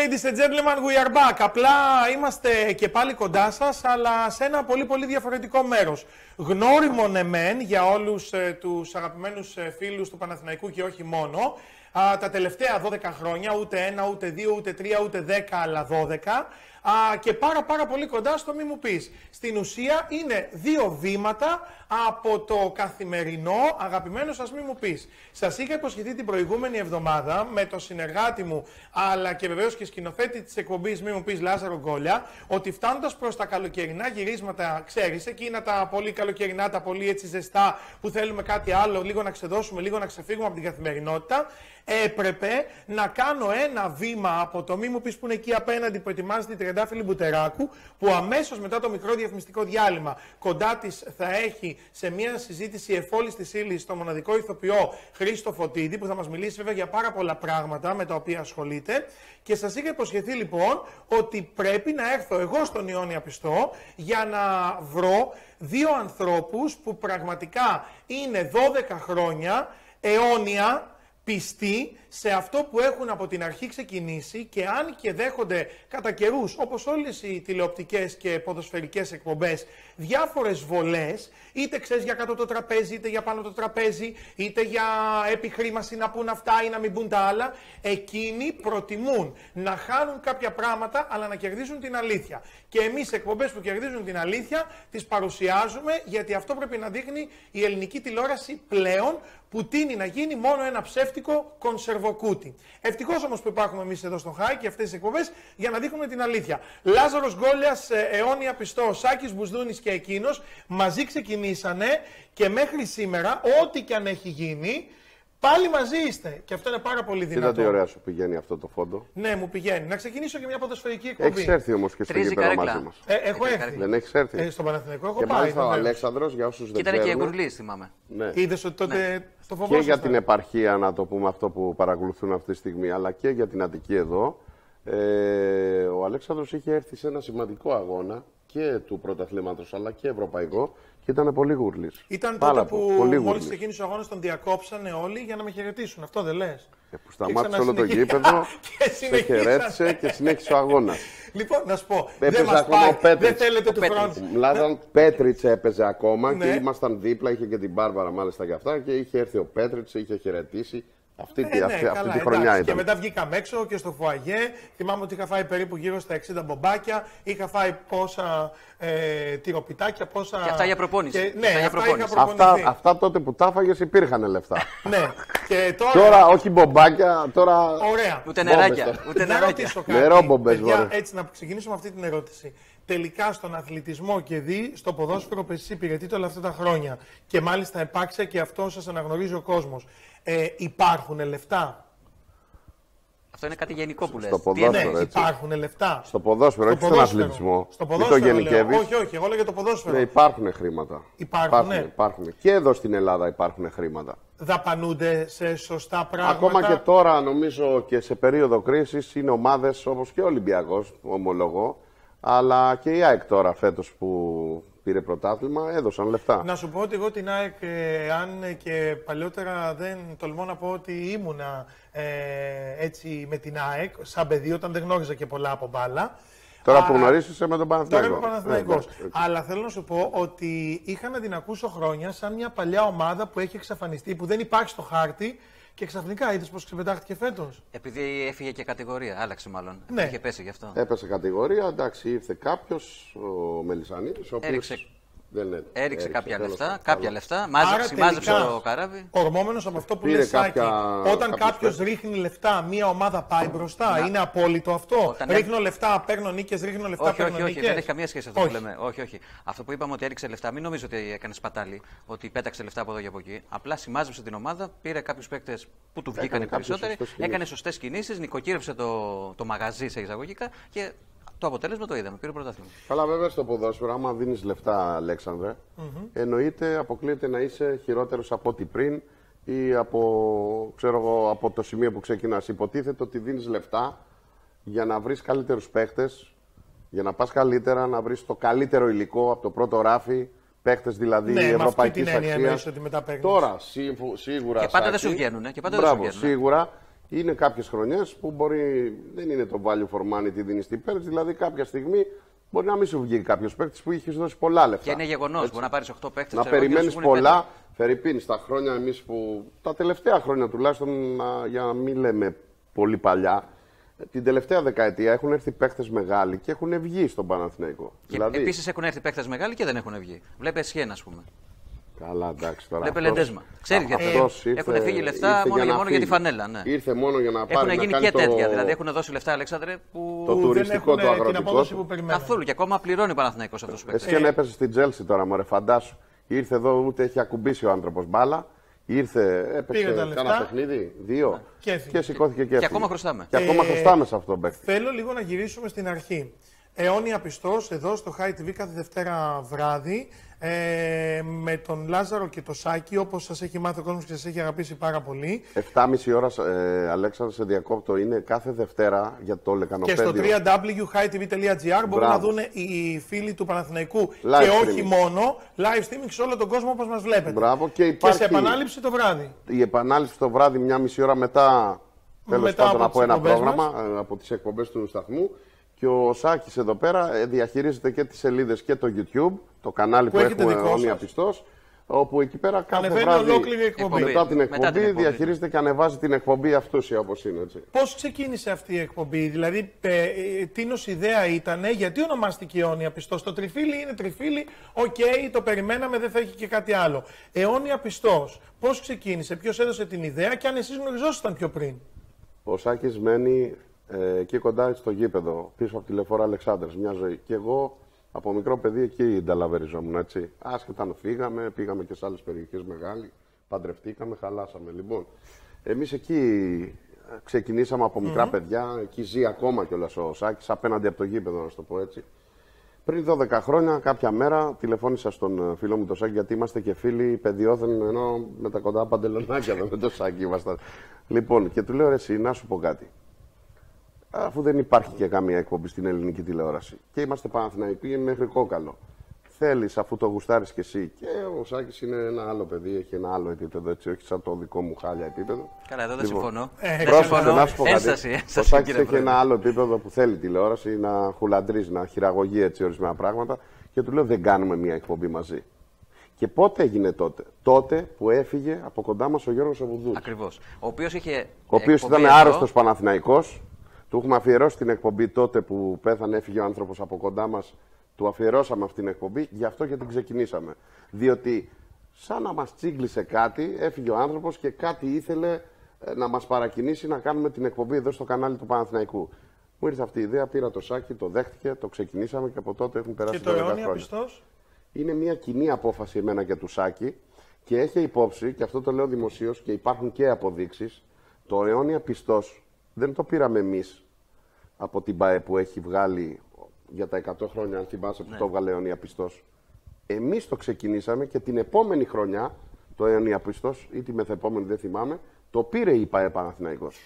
ladies and gentlemen, we are back. Απλά είμαστε και πάλι κοντά σας, αλλά σε ένα πολύ πολύ διαφορετικό μέρος. Γνώριμον εμέν για όλους ε, τους αγαπημένους ε, φίλους του Παναθηναϊκού και όχι μόνο, α, τα τελευταία 12 χρόνια, ούτε ένα, ούτε δύο, ούτε τρία, ούτε δέκα, αλλά 12, α, και πάρα πάρα πολύ κοντά στο μη μου πεις. Στην ουσία είναι δύο βήματα από το καθημερινό αγαπημένος σας μη μου πεις. Σας είχα υποσχεθεί την προηγούμενη εβδομάδα με το συνεργάτη μου αλλά και βεβαίως και σκηνοθέτη της εκπομπής μη μου πεις Λάζαρο Γκόλια ότι φτάνοντας προς τα καλοκαιρινά γυρίσματα ξέρεις εκείνα τα πολύ καλοκαιρινά, τα πολύ έτσι ζεστά που θέλουμε κάτι άλλο, λίγο να ξεδώσουμε, λίγο να ξεφύγουμε από την καθημερινότητα έπρεπε να κάνω ένα βήμα από το μη μου πεις που είναι εκεί απέναντι που ετοιμάζεται η Τριαντάφυλλη Μπουτεράκου, που αμέσως μετά το μικρό διαφημιστικό διάλειμμα κοντά της θα έχει σε μια συζήτηση εφόλης της ύλη στο μοναδικό ηθοποιό Χρήστο Φωτίδη, που θα μας μιλήσει βέβαια για πάρα πολλά πράγματα με τα οποία ασχολείται. Και σας είχα υποσχεθεί λοιπόν ότι πρέπει να έρθω εγώ στον Ιόνια Πιστό για να βρω δύο ανθρώπους που πραγματικά είναι 12 χρόνια αιώνια Pistim σε αυτό που έχουν από την αρχή ξεκινήσει και αν και δέχονται κατά καιρούς, όπως όλες οι τηλεοπτικές και ποδοσφαιρικές εκπομπές, διάφορες βολές, είτε ξέρεις για κάτω το τραπέζι, είτε για πάνω το τραπέζι, είτε για επιχρήμαση να πούν αυτά ή να μην πούν τα άλλα, εκείνοι προτιμούν να χάνουν κάποια πράγματα αλλά να κερδίζουν την αλήθεια. Και εμείς εκπομπές που κερδίζουν την αλήθεια τις παρουσιάζουμε γιατί αυτό πρέπει να δείχνει η ελληνική τηλεόραση πλέον που τίνει να γίνει μόνο ένα ψεύτικο κονσερβό. Ευτυχώς όμως που υπάρχουμε εμείς εδώ στο Χάι και αυτές τις εκπομπές για να δείχνουμε την αλήθεια. Λάζαρος Γκόλιας, ε, αιώνια πιστός, Σάκης Μπουσδούνης και εκείνος μαζί ξεκινήσανε και μέχρι σήμερα, ό,τι και αν έχει γίνει, Πάλι μαζί είστε. Και αυτό είναι πάρα πολύ δυνατό. Τι ωραία σου πηγαίνει αυτό το φόντο. Ναι, μου πηγαίνει. Να ξεκινήσω και μια ποδοσφαιρική εκπομπή. Έχεις έρθει όμως και στο γήπεδο μαζί μας. Ε, έχω έρθει. έρθει. Δεν έχεις έρθει. Ε, στο Παναθηνικό έχω και πάει. Μάλιστα ο Αλέξανδρος, για όσους δεν ξέρουν. Ήταν και εγκουρλή, θυμάμαι. Ναι. Είδες ότι τότε ναι. το φοβόσασταν. Και για την επαρχία, να το πούμε αυτό που παρακολουθούν αυτή τη στιγμή, αλλά και για την Αττική εδώ. Ε, ο Αλέξανδρος είχε έρθει σε ένα σημαντικό αγώνα και του Πρωταθλήματος αλλά και ευρωπαϊκό ήταν πολύ γουρλής. Ήταν τότε που μόλις ξεκίνησε ο αγώνας τον διακόψανε όλοι για να με χαιρετήσουν. Αυτό δεν λες. Ε, που σταμάτησε όλο το γήπεδο, και σε χαιρέτησε και συνέχισε ο αγώνας. Λοιπόν, να σου πω. Έπαιζε δεν μας ακόμα πάει, Δεν θέλετε του χρόνου. Μιλάζαν ναι. Πέτριτσε έπαιζε ακόμα και ναι. ήμασταν δίπλα. Είχε και την Μπάρβαρα μάλιστα για αυτά και είχε έρθει ο Πέτριτσε, είχε χαιρετήσει. Αυτή, ναι, αυτή καλά, τη χρονιά εντάξει, Και μετά βγήκαμε έξω και στο φουαγέ. Θυμάμαι ότι είχα φάει περίπου γύρω στα 60 μπομπάκια. Είχα φάει πόσα ε, τυροπιτάκια, πόσα. Και αυτά για προπόνηση. Και, ναι, αυτά, για προπόνηση. αυτά, αυτά, τότε που τα τάφαγε υπήρχαν λεφτά. ναι. Και τώρα... όχι μπομπάκια, τώρα. Ωραία. Ούτε νεράκια. Ούτε νεράκια. Νερό μπομπές, Έτσι, να ξεκινήσουμε αυτή την ερώτηση τελικά στον αθλητισμό και δι, στο ποδόσφαιρο που εσεί υπηρετείτε όλα αυτά τα χρόνια. Και μάλιστα επάξια και αυτό σα αναγνωρίζει ο κόσμο. Ε, υπάρχουν λεφτά. Αυτό είναι κάτι γενικό που λες. Στο ποδόσφαιρο, ναι, υπάρχουν λεφτά. Στο ποδόσφαιρο, στο όχι στον αθλητισμό. Στο ποδόσφαιρο, Όχι, Όχι, όχι, εγώ λέω για το ποδόσφαιρο. Ναι, υπάρχουν χρήματα. Υπάρχουν, υπάρχουν, ναι. υπάρχουν. Και εδώ στην Ελλάδα υπάρχουν χρήματα. Δαπανούνται σε σωστά πράγματα. Ακόμα και τώρα, νομίζω και σε περίοδο κρίσης, είναι ομάδες όπως και ο Ολυμπιακός, ομολογώ, αλλά και η ΑΕΚ τώρα φέτος που πήρε πρωτάθλημα, έδωσαν λεφτά. Να σου πω ότι εγώ την ΑΕΚ, ε, αν και παλιότερα δεν τολμώ να πω ότι ήμουνα ε, έτσι με την ΑΕΚ, σαν παιδί, όταν δεν γνώριζα και πολλά από μπάλα. Τώρα Α, που γνωρίζεσαι με τον Παναθηναϊκό. Τώρα είμαι ναι, Αλλά θέλω να σου πω ότι είχα να την ακούσω χρόνια σαν μια παλιά ομάδα που έχει εξαφανιστεί, που δεν υπάρχει στο χάρτη και ξαφνικά είδες πως ξεπετάχτηκε φέτος. Επειδή έφυγε και κατηγορία, άλλαξε μάλλον. Ναι. Είχε πέσει γι' αυτό. Έπεσε κατηγορία, εντάξει, ήρθε κάποιος, ο Μελισανίδης, ο δεν ε, Έριξε, έριξε κάποια λεφτά, κάποια λεφτά. Μάζεψε, μάζεψε το καράβι. Ορμόμενος από αυτό που λέει Σάκη, κάποια... όταν κάποιο ρίχνει λεφτά, μία ομάδα πάει μπροστά. Να. Είναι απόλυτο αυτό. Όταν ρίχνω λεφτά, παίρνω νίκες, ρίχνω λεφτά, όχι, παίρνω όχι, όχι, νίκες. δεν έχει καμία σχέση αυτό που λέμε. Όχι, όχι. Αυτό που είπαμε ότι έριξε λεφτά, μην νομίζω ότι έκανε σπατάλη, ότι πέταξε λεφτά από εδώ και από εκεί. Απλά σημάζεψε την ομάδα, πήρε κάποιους παίκτες που του βγήκαν οι περισσότεροι, έκανε σωστές κινήσεις, νοικοκύρευσε το μαγαζί σε εισαγωγικά και το αποτέλεσμα το είδαμε. Πήρε πρωτάθλημα. Καλά, βέβαια στο ποδόσφαιρο, άμα δίνεις λεφτά, Αλέξανδρε, mm -hmm. εννοείται, αποκλείεται να είσαι χειρότερος από ό,τι πριν ή από, ξέρω εγώ, από το σημείο που ξεκινάς. Υποτίθεται ότι δίνεις λεφτά για να βρεις καλύτερους παίχτες, για να πας καλύτερα, να βρεις το καλύτερο υλικό από το πρώτο ράφι. Παίχτες δηλαδή ναι, ευρωπαϊκή αξία. Τώρα, σίγουρα. Και πάντα δεν σου βγαίνουν. Και πάντα δεν σου βγαίνουν. Σίγουρα είναι κάποιες χρονιές που μπορεί, δεν είναι το value for money τι δίνεις στην Πέρτ, δηλαδή κάποια στιγμή Μπορεί να μην σου βγει κάποιος παίκτης που έχει δώσει πολλά λεφτά. Και είναι γεγονός. Μπορεί να πάρεις 8 παίκτες. Να περιμένει πολλά. Φερρυπίν, στα χρόνια εμείς που. τα τελευταία χρόνια τουλάχιστον, για να μην λέμε πολύ παλιά, την τελευταία δεκαετία έχουν έρθει παίκτες μεγάλοι και έχουν βγει στον Παναθηναϊκό. δηλαδή... Επίσης έχουν έρθει παίκτες μεγάλοι και δεν έχουν βγει. Βλέπεις ένα, ας πούμε. Καλά, εντάξει τώρα. Δεν λεντέσμα. Ξέρεις γιατί. έχουν φύγει λεφτά μόνο για, μόνο για τη φανέλα. Ναι. Ήρθε μόνο για να πάρει. Έχουν γίνει να και το... τέτοια. Δηλαδή έχουν δώσει λεφτά, Αλέξανδρε, που. Το τουριστικό δεν το αγροτικό. Την που Καθόλου. Και ακόμα πληρώνει Παναθυναϊκό αυτό το παίκτης. Εσύ και έπεσε στην Τζέλση τώρα, μωρέ, φαντάσου. Ήρθε εδώ, ούτε έχει ακουμπήσει ο άνθρωπος μπάλα. Ήρθε, έπαιξε κάνα παιχνίδι, δύο. Και, και σηκώθηκε και, και ακόμα χρωστάμε. Και ακόμα ε, χρωστάμε σε αυτόν το παιχνίδι. Θέλω λίγο να γυρίσουμε στην αρχή. Αιώνια πιστός εδώ στο High TV κάθε Δευτέρα βράδυ ε, με τον Λάζαρο και το Σάκη, όπως σας έχει μάθει ο κόσμος και σας έχει αγαπήσει πάρα πολύ. 7,5 ώρα, ε, Αλέξανδρο, σε διακόπτω, είναι κάθε Δευτέρα για το λεκανοπέδιο. Και στο www.hightv.gr μπορούν να δουν οι φίλοι του Παναθηναϊκού και όχι μόνο, live streaming σε όλο τον κόσμο όπως μας βλέπετε. Μπράβο. Και, υπάρχει... και σε επανάληψη το βράδυ. Η επανάληψη το βράδυ, μια μισή ώρα μετά Τέλος πάντων από, ένα πρόγραμμα ε, από τις εκπομπές του σταθμού. Και ο Σάκης εδώ πέρα ε, διαχειρίζεται και τις σελίδες και το YouTube, το κανάλι που, που έχουμε όπου εκεί πέρα κάθε βράδυ ολόκληρη εκπομπή. Μετά, την εκπομπή, μετά την εκπομπή διαχειρίζεται και ανεβάζει την εκπομπή αυτούσια όπως είναι. Έτσι. Πώς ξεκίνησε αυτή η εκπομπή, δηλαδή ε, ε, ιδέα ήταν, γιατί ονομάστηκε αιώνια πιστός, Το τριφύλι είναι τριφύλι, οκ, το περιμέναμε, δεν θα έχει και κάτι άλλο. Αιώνια πιστός, πώς ξεκίνησε, ποιος έδωσε την ιδέα και αν εσείς γνωριζόσασταν πιο πριν. Ο Σάκης μένει ε, εκεί κοντά στο γήπεδο, πίσω από τη λεφόρα Αλεξάνδρας, μια ζωή. Και εγώ από μικρό παιδί εκεί ενταλαβεριζόμουν, έτσι. Άσχετα φύγαμε, πήγαμε και σε άλλες περιοχές μεγάλη, παντρευτήκαμε, χαλάσαμε. Λοιπόν, εμείς εκεί ε, ξεκινήσαμε από μικρά mm. παιδιά, εκεί ζει ακόμα κιόλας ο Σάκης, απέναντι από το γήπεδο, να σου το πω έτσι. Πριν 12 χρόνια, κάποια μέρα, τηλεφώνησα στον ε, φίλο μου τον Σάκη, γιατί είμαστε και φίλοι παιδιώθεν, ενώ με τα κοντά παντελονάκια με τον Σάκη ήμασταν. Λοιπόν, και του λέω, ρε, εσύ, να σου πω κάτι αφού δεν υπάρχει και καμία εκπομπή στην ελληνική τηλεόραση. Και είμαστε Παναθηναϊκοί μέχρι κόκαλο. Θέλεις, αφού το γουστάρεις κι εσύ. Και ο Σάκης είναι ένα άλλο παιδί, έχει ένα άλλο επίπεδο, έτσι, όχι σαν το δικό μου χάλια επίπεδο. Καλά, εδώ δεν λοιπόν, συμφωνώ. Ε, συμφωνώ, να σου ο Σάκης έχει ένα άλλο επίπεδο που θέλει τηλεόραση, να χουλαντρίζει, να χειραγωγεί έτσι ορισμένα πράγματα. Και του λέω δεν κάνουμε μια εκπομπή μαζί. Και πότε έγινε τότε, τότε που έφυγε από κοντά μας ο Γιώργος Αβουδού. Ακριβώς. Ο οποίος ήταν άρρωστος Παναθηναϊκός. Του έχουμε αφιερώσει την εκπομπή τότε που πέθανε, έφυγε ο άνθρωπος από κοντά μας. Του αφιερώσαμε αυτή την εκπομπή, γι' αυτό και την ξεκινήσαμε. Διότι σαν να μας τσίγκλισε κάτι, έφυγε ο άνθρωπος και κάτι ήθελε ε, να μας παρακινήσει να κάνουμε την εκπομπή εδώ στο κανάλι του Παναθηναϊκού. Μου ήρθε αυτή η ιδέα, πήρα το σάκι, το δέχτηκε, το ξεκινήσαμε και από τότε έχουν περάσει και το αιώνια Πιστός. Είναι μια κοινή απόφαση εμένα και του Σάκη και έχει υπόψη, και αυτό το λέω δημοσίως και υπάρχουν και αποδείξεις, το αιώνια πιστός δεν το πήραμε εμείς από την ΠΑΕ που έχει βγάλει για τα 100 χρόνια, αν θυμάσαι που ναι. το έβγαλε ο Πιστό. Εμείς το ξεκινήσαμε και την επόμενη χρονιά το αιωνία ή τη μεθεπόμενη, δεν θυμάμαι, το πήρε η ΠαΕ Παναθηναϊκός.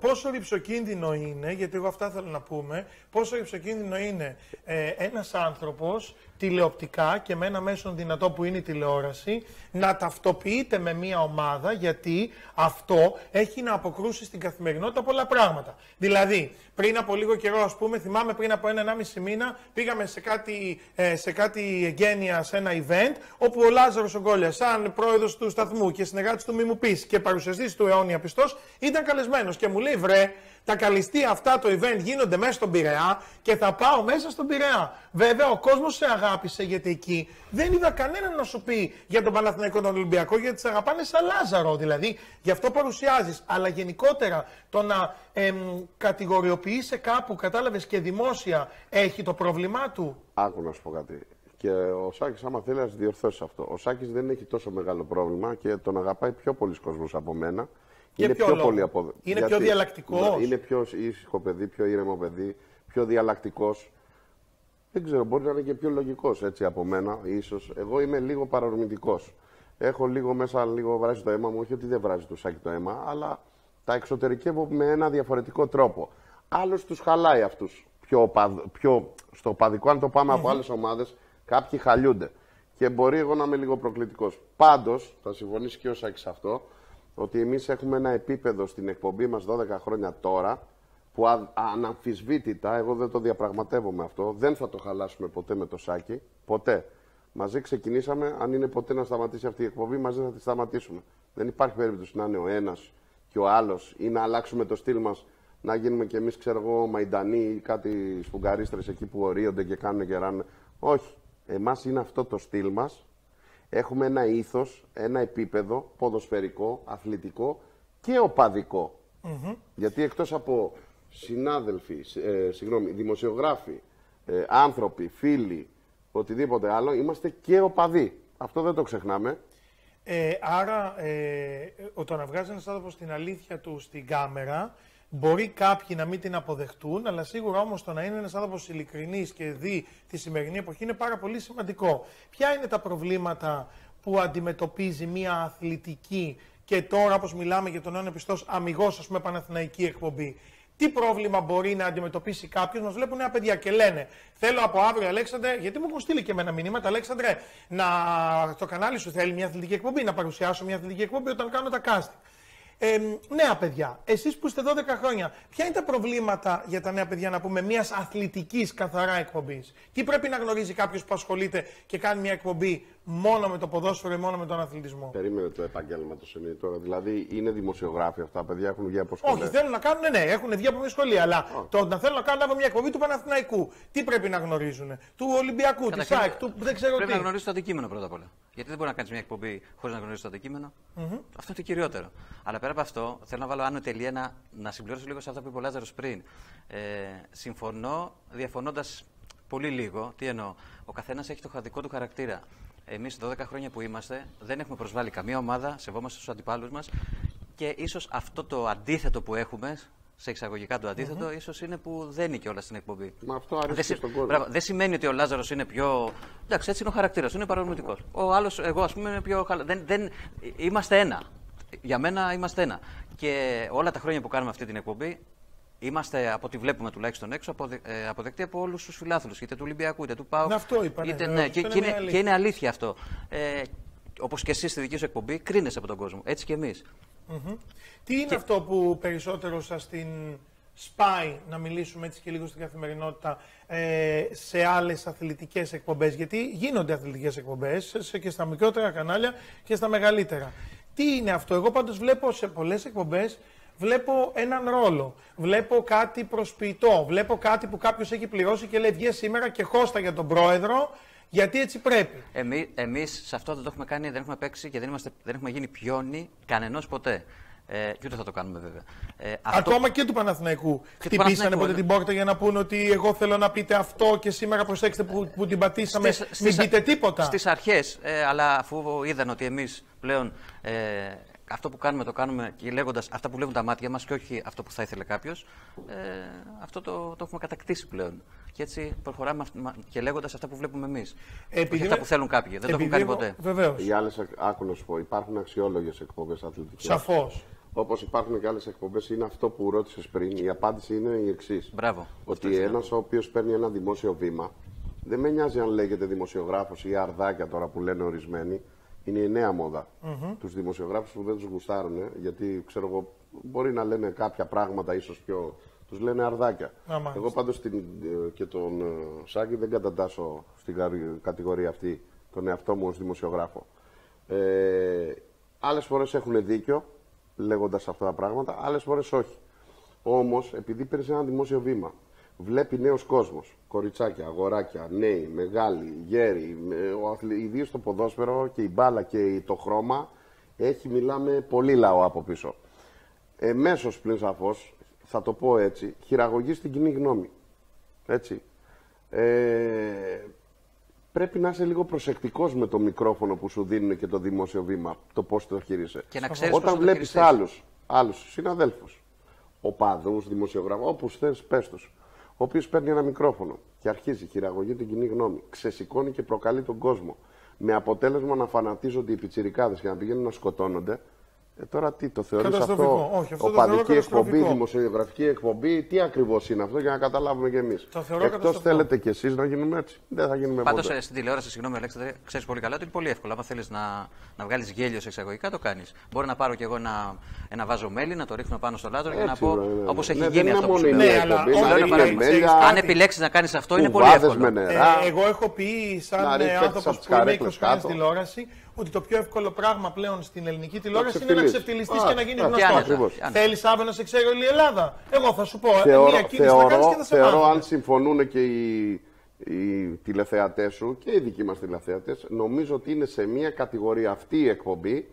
πόσο ρηψοκίνδυνο είναι, γιατί εγώ αυτά θέλω να πούμε, πόσο ρηψοκίνδυνο είναι ε, ένας άνθρωπος τηλεοπτικά και με ένα μέσον δυνατό που είναι η τηλεόραση, να ταυτοποιείται με μια ομάδα γιατί αυτό έχει να αποκρούσει στην καθημερινότητα πολλά πράγματα. Δηλαδή, πριν από λίγο καιρό, ας πούμε, θυμάμαι πριν από μισή μήνα, πήγαμε σε κάτι, ε, σε κάτι σε ένα event, όπου ο Λάζαρος Ογκόλια, σαν πρόεδρος του σταθμού και συνεργάτης του Μη και παρουσιαστής του Αιώνια Πιστός, ήταν καλεσμένος και μου λέει, βρε, τα καλυστεί αυτά το event γίνονται μέσα στον Πειραιά και θα πάω μέσα στον Πειραιά. Βέβαια, ο κόσμος σε αγάπησε γιατί εκεί δεν είδα κανέναν να σου πει για τον Παναθηναϊκό τον Ολυμπιακό, γιατί σε αγαπάνε σαν Λάζαρο δηλαδή. Γι' αυτό παρουσιάζεις. Αλλά γενικότερα το να εμ, κατηγοριοποιείσαι κάπου, κατάλαβες και δημόσια, έχει το πρόβλημά του. Άκου να σου πω κάτι. Και ο Σάκης, άμα θέλεις, να διορθώσεις αυτό. Ο Σάκης δεν έχει τόσο μεγάλο πρόβλημα και τον αγαπάει πιο πολλοί κόσμος από μένα είναι πιο, πολύ από... Είναι πιο διαλλακτικός. Ναι, είναι πιο ήσυχο παιδί, πιο ήρεμο παιδί, πιο διαλλακτικός. Δεν ξέρω, μπορεί να είναι και πιο λογικός έτσι από μένα, ίσως. Εγώ είμαι λίγο παρορμητικός. Έχω λίγο μέσα, λίγο βράζει το αίμα μου. Όχι ότι δεν βράζει το σάκι το αίμα, αλλά τα εξωτερικεύω με ένα διαφορετικό τρόπο. Άλλο τους χαλάει αυτούς. Πιο, πιο στο παδικό, αν το πάμε mm -hmm. από άλλες ομάδες, κάποιοι χαλιούνται. Και μπορεί εγώ να είμαι λίγο προκλητικός. Πάντως, θα συμφωνήσει και ο Σάκης αυτό, ότι εμείς έχουμε ένα επίπεδο στην εκπομπή μας 12 χρόνια τώρα που αναμφισβήτητα, εγώ δεν το διαπραγματεύομαι αυτό, δεν θα το χαλάσουμε ποτέ με το σάκι, ποτέ. Μαζί ξεκινήσαμε, αν είναι ποτέ να σταματήσει αυτή η εκπομπή, μαζί θα τη σταματήσουμε. Δεν υπάρχει περίπτωση να είναι ο ένας και ο άλλος ή να αλλάξουμε το στυλ μας, να γίνουμε κι εμείς, ξέρω εγώ, μαϊντανοί ή κάτι σφουγγαρίστρες εκεί που ορίονται και κάνουν και ράνουν. Όχι. Εμάς είναι αυτό το στυλ μας έχουμε ένα ήθος, ένα επίπεδο ποδοσφαιρικό, αθλητικό και οπαδικό. Γιατί εκτός από συνάδελφοι, ε, συγγνώμη, δημοσιογράφοι, ε, άνθρωποι, φίλοι, οτιδήποτε άλλο, είμαστε και οπαδοί. Αυτό δεν το ξεχνάμε. Ε, άρα, ε, όταν βγάζει ένας άνθρωπος την αλήθεια του στην κάμερα, Μπορεί κάποιοι να μην την αποδεχτούν, αλλά σίγουρα όμως το να είναι ένας άνθρωπος ειλικρινής και δει τη σημερινή εποχή είναι πάρα πολύ σημαντικό. Ποια είναι τα προβλήματα που αντιμετωπίζει μια αθλητική και τώρα όπως μιλάμε για τον νέο πιστός, αμυγός, ας πούμε Παναθηναϊκή εκπομπή. Τι πρόβλημα μπορεί να αντιμετωπίσει κάποιος, μας βλέπουν νέα παιδιά και λένε: Θέλω από αύριο, Αλέξανδρε, γιατί μου έχουν στείλει και εμένα μηνύματα, Αλέξανδρε, να το κανάλι σου θέλει μια αθλητική εκπομπή, να παρουσιάσω μια αθλητική εκπομπή όταν κάνω τα casting νέα παιδιά, εσείς που είστε 12 χρόνια, ποια είναι τα προβλήματα για τα νέα παιδιά, να πούμε, μιας αθλητικής καθαρά εκπομπής. Τι πρέπει να γνωρίζει κάποιος που ασχολείται και κάνει μια εκπομπή μόνο με το ποδόσφαιρο ή μόνο με τον αθλητισμό. Περίμενε το επάγγελμα το σημείο τώρα. Δηλαδή είναι δημοσιογράφοι αυτά. Παιδιά έχουν βγει από σχολεία. Όχι, θέλουν να κάνουν, ναι, έχουν βγει από μια σχολεία. Αλλά oh. το να θέλουν να κάνουν από μια εκπομπή του Παναθηναϊκού. Τι πρέπει να γνωρίζουν. Του Ολυμπιακού, τη ΣΑΕΚ, του δεν ξέρω πρέπει τι. Πρέπει να γνωρίζεις το αντικείμενο πρώτα απ' όλα. Γιατί δεν μπορεί να κάνεις μια εκπομπή χωρίς να γνωρίζεις το αντικείμενο. Mm -hmm. Αυτό είναι το κυριότερο. Αλλά πέρα από αυτό, θέλω να βάλω άνω τελεία να, να συμπληρώσω λίγο σε αυτό που είπε ο Λάζαρος πριν. Ε, συμφωνώ διαφωνώντας πολύ λίγο. Τι εννοώ. Ο καθένας έχει το δικό του χαρακτήρα. Εμείς 12 χρόνια που είμαστε, δεν έχουμε προσβάλει καμία ομάδα, σεβόμαστε τους αντιπάλους μας και ίσως αυτό το αντίθετο που έχουμε, σε εισαγωγικά το αντίθετο, mm ίσως είναι που δεν είναι όλα στην εκπομπή. Μα αυτό αρέσει δεν, στον κόσμο. δεν σημαίνει ότι ο Λάζαρος είναι πιο. Εντάξει, έτσι είναι ο χαρακτήρας, είναι παρορμητικός. Ο άλλος, εγώ ας πούμε, είναι πιο. Δεν, δεν... Είμαστε ένα. Για μένα είμαστε ένα. Και όλα τα χρόνια που κάνουμε αυτή την εκπομπή, Είμαστε, από ό,τι βλέπουμε τουλάχιστον έξω, ε, αποδεκτοί από όλους τους φιλάθλους, είτε του Ολυμπιακού είτε του ΠΑΟΚ. Αυτό είπα, ε, ναι, και, είναι, αλήθεια. είναι αλήθεια αυτό. Ε, Όπως και εσύ στη δική σου εκπομπή, κρίνεσαι από τον κόσμο. Έτσι κι εμεί. Mm Τι είναι αυτό που περισσότερο σας την σπάει, να μιλήσουμε έτσι και λίγο στην καθημερινότητα, ε, σε άλλες αθλητικές εκπομπές. Γιατί γίνονται αθλητικές εκπομπές και στα μικρότερα κανάλια και στα μεγαλύτερα. Τι είναι αυτό, εγώ πάντως βλέπω σε πολλές εκπομπές βλέπω έναν ρόλο, βλέπω κάτι προσποιητό, βλέπω κάτι που κάποιος έχει πληρώσει και λέει βγες σήμερα και χώστα για τον πρόεδρο, γιατί έτσι πρέπει. Εμεί εμείς σε αυτό δεν το έχουμε κάνει, δεν έχουμε παίξει και δεν, είμαστε, δεν έχουμε γίνει πιόνι κανενός ποτέ. Ε, και ούτε θα το κάνουμε βέβαια. Ε, αυτό... Ακόμα και του Παναθηναϊκού. Χτυπήσανε ποτέ ναι. την πόρτα για να πούνε ότι εγώ θέλω να πείτε αυτό και σήμερα προσέξτε που, που την πατήσαμε. μην πείτε τίποτα. Στις αρχές, ε, αλλά αφού είδαν ότι εμείς πλέον ε, αυτό που κάνουμε το κάνουμε και λέγοντας αυτά που βλέπουν τα μάτια μας και όχι αυτό που θα ήθελε κάποιος, ε, αυτό το, το έχουμε κατακτήσει πλέον. Και έτσι προχωράμε και λέγοντας αυτά που βλέπουμε εμείς. Επειδή... Αυτά που θέλουν κάποιοι. Δεν το έχουν κάνει ποτέ. Βεβαίως. Οι άλλε, άκου να σου πω, υπάρχουν αξιόλογες εκπομπές αθλητικές. Σαφώς. Όπως υπάρχουν και άλλες εκπομπές, είναι αυτό που ρώτησες πριν. Η απάντηση είναι η εξής. Ότι ένας ο οποίος παίρνει ένα δημόσιο βήμα, δεν με νοιάζει αν λέγεται δημοσιογράφος ή αρδάκια τώρα που λένε ορισμένοι είναι η νέα μόδα. Mm -hmm. Τους δημοσιογράφους που δεν τους γουστάρουν, ε, γιατί ξέρω εγώ, μπορεί να λένε κάποια πράγματα ίσως πιο. Τους λένε αρδάκια. εγώ πάντως ε, και τον ε, Σάκη δεν κατατάσσω στην κατηγορία αυτή τον εαυτό μου ως δημοσιογράφο. Ε, Άλλες φορές έχουν δίκιο λέγοντας αυτά τα πράγματα, άλλες φορές όχι. Όμως, επειδή παίρνει ένα δημόσιο βήμα, βλέπει νέος κόσμος. Κοριτσάκια, αγοράκια, νέοι, μεγάλοι, γέροι, ιδίω το ποδόσφαιρο και η μπάλα και το χρώμα, έχει μιλάμε πολύ λαό από πίσω. Μέσος πλην σαφώς, θα το πω έτσι, χειραγωγή στην κοινή γνώμη. Έτσι. Ε, πρέπει να είσαι λίγο προσεκτικός με το μικρόφωνο που σου δίνουν και το δημόσιο βήμα, το πώς το χειρίζεσαι. Όταν βλέπει άλλους άλλους συναδέλφους, οπαδούς, δημοσιογράφους, όπου θες, πες τους, ο οποίος παίρνει ένα μικρόφωνο και αρχίζει, χειραγωγεί την κοινή γνώμη, ξεσηκώνει και προκαλεί τον κόσμο. Με αποτέλεσμα να φανατίζονται οι πιτσιρικάδες και να πηγαίνουν να σκοτώνονται, ε, τώρα τι το θεωρείς αυτό, αυτό οπαδική εκπομπή, δημοσιογραφική εκπομπή, τι ακριβώς είναι αυτό για να καταλάβουμε κι εμείς. Το θεωρώ Εκτός θέλετε κι εσείς να γίνουμε έτσι, δεν θα γίνουμε Πάντως, ποτέ. Πάντως ε, στην τηλεόραση, συγγνώμη Αλέξανδρε, ξέρεις πολύ καλά ότι είναι πολύ εύκολο. Αν θέλεις να, να βγάλεις γέλιος σε εξαγωγικά το κάνεις. Μπορώ να πάρω κι εγώ ένα, ένα βάζο μέλι, να το ρίχνω πάνω στο λάτρο, και να πω ναι, ναι, ναι, όπως έχει ναι, γίνει αυτό που σου λέω. Αν επιλέξεις να κάνεις αυτό είναι πολύ εύκολο. Ε, εγώ έχω πει σαν άνθρωπο που είναι 20 τηλεόραση ότι το πιο εύκολο πράγμα πλέον στην ελληνική τηλεόραση είναι να ξεφτυλιστείς και να γίνεις γνωστό. Θέλει αύριο να σε ξέρει όλη η Ελλάδα. Εγώ θα σου πω ε, θεωρώ, μια κίνηση θεωρώ, να κάνεις και θα σε Θεωρώ αν συμφωνούν και οι, οι τηλεθεατές σου και οι δικοί μας τηλεθεατές, νομίζω ότι είναι σε μια κατηγορία αυτή η εκπομπή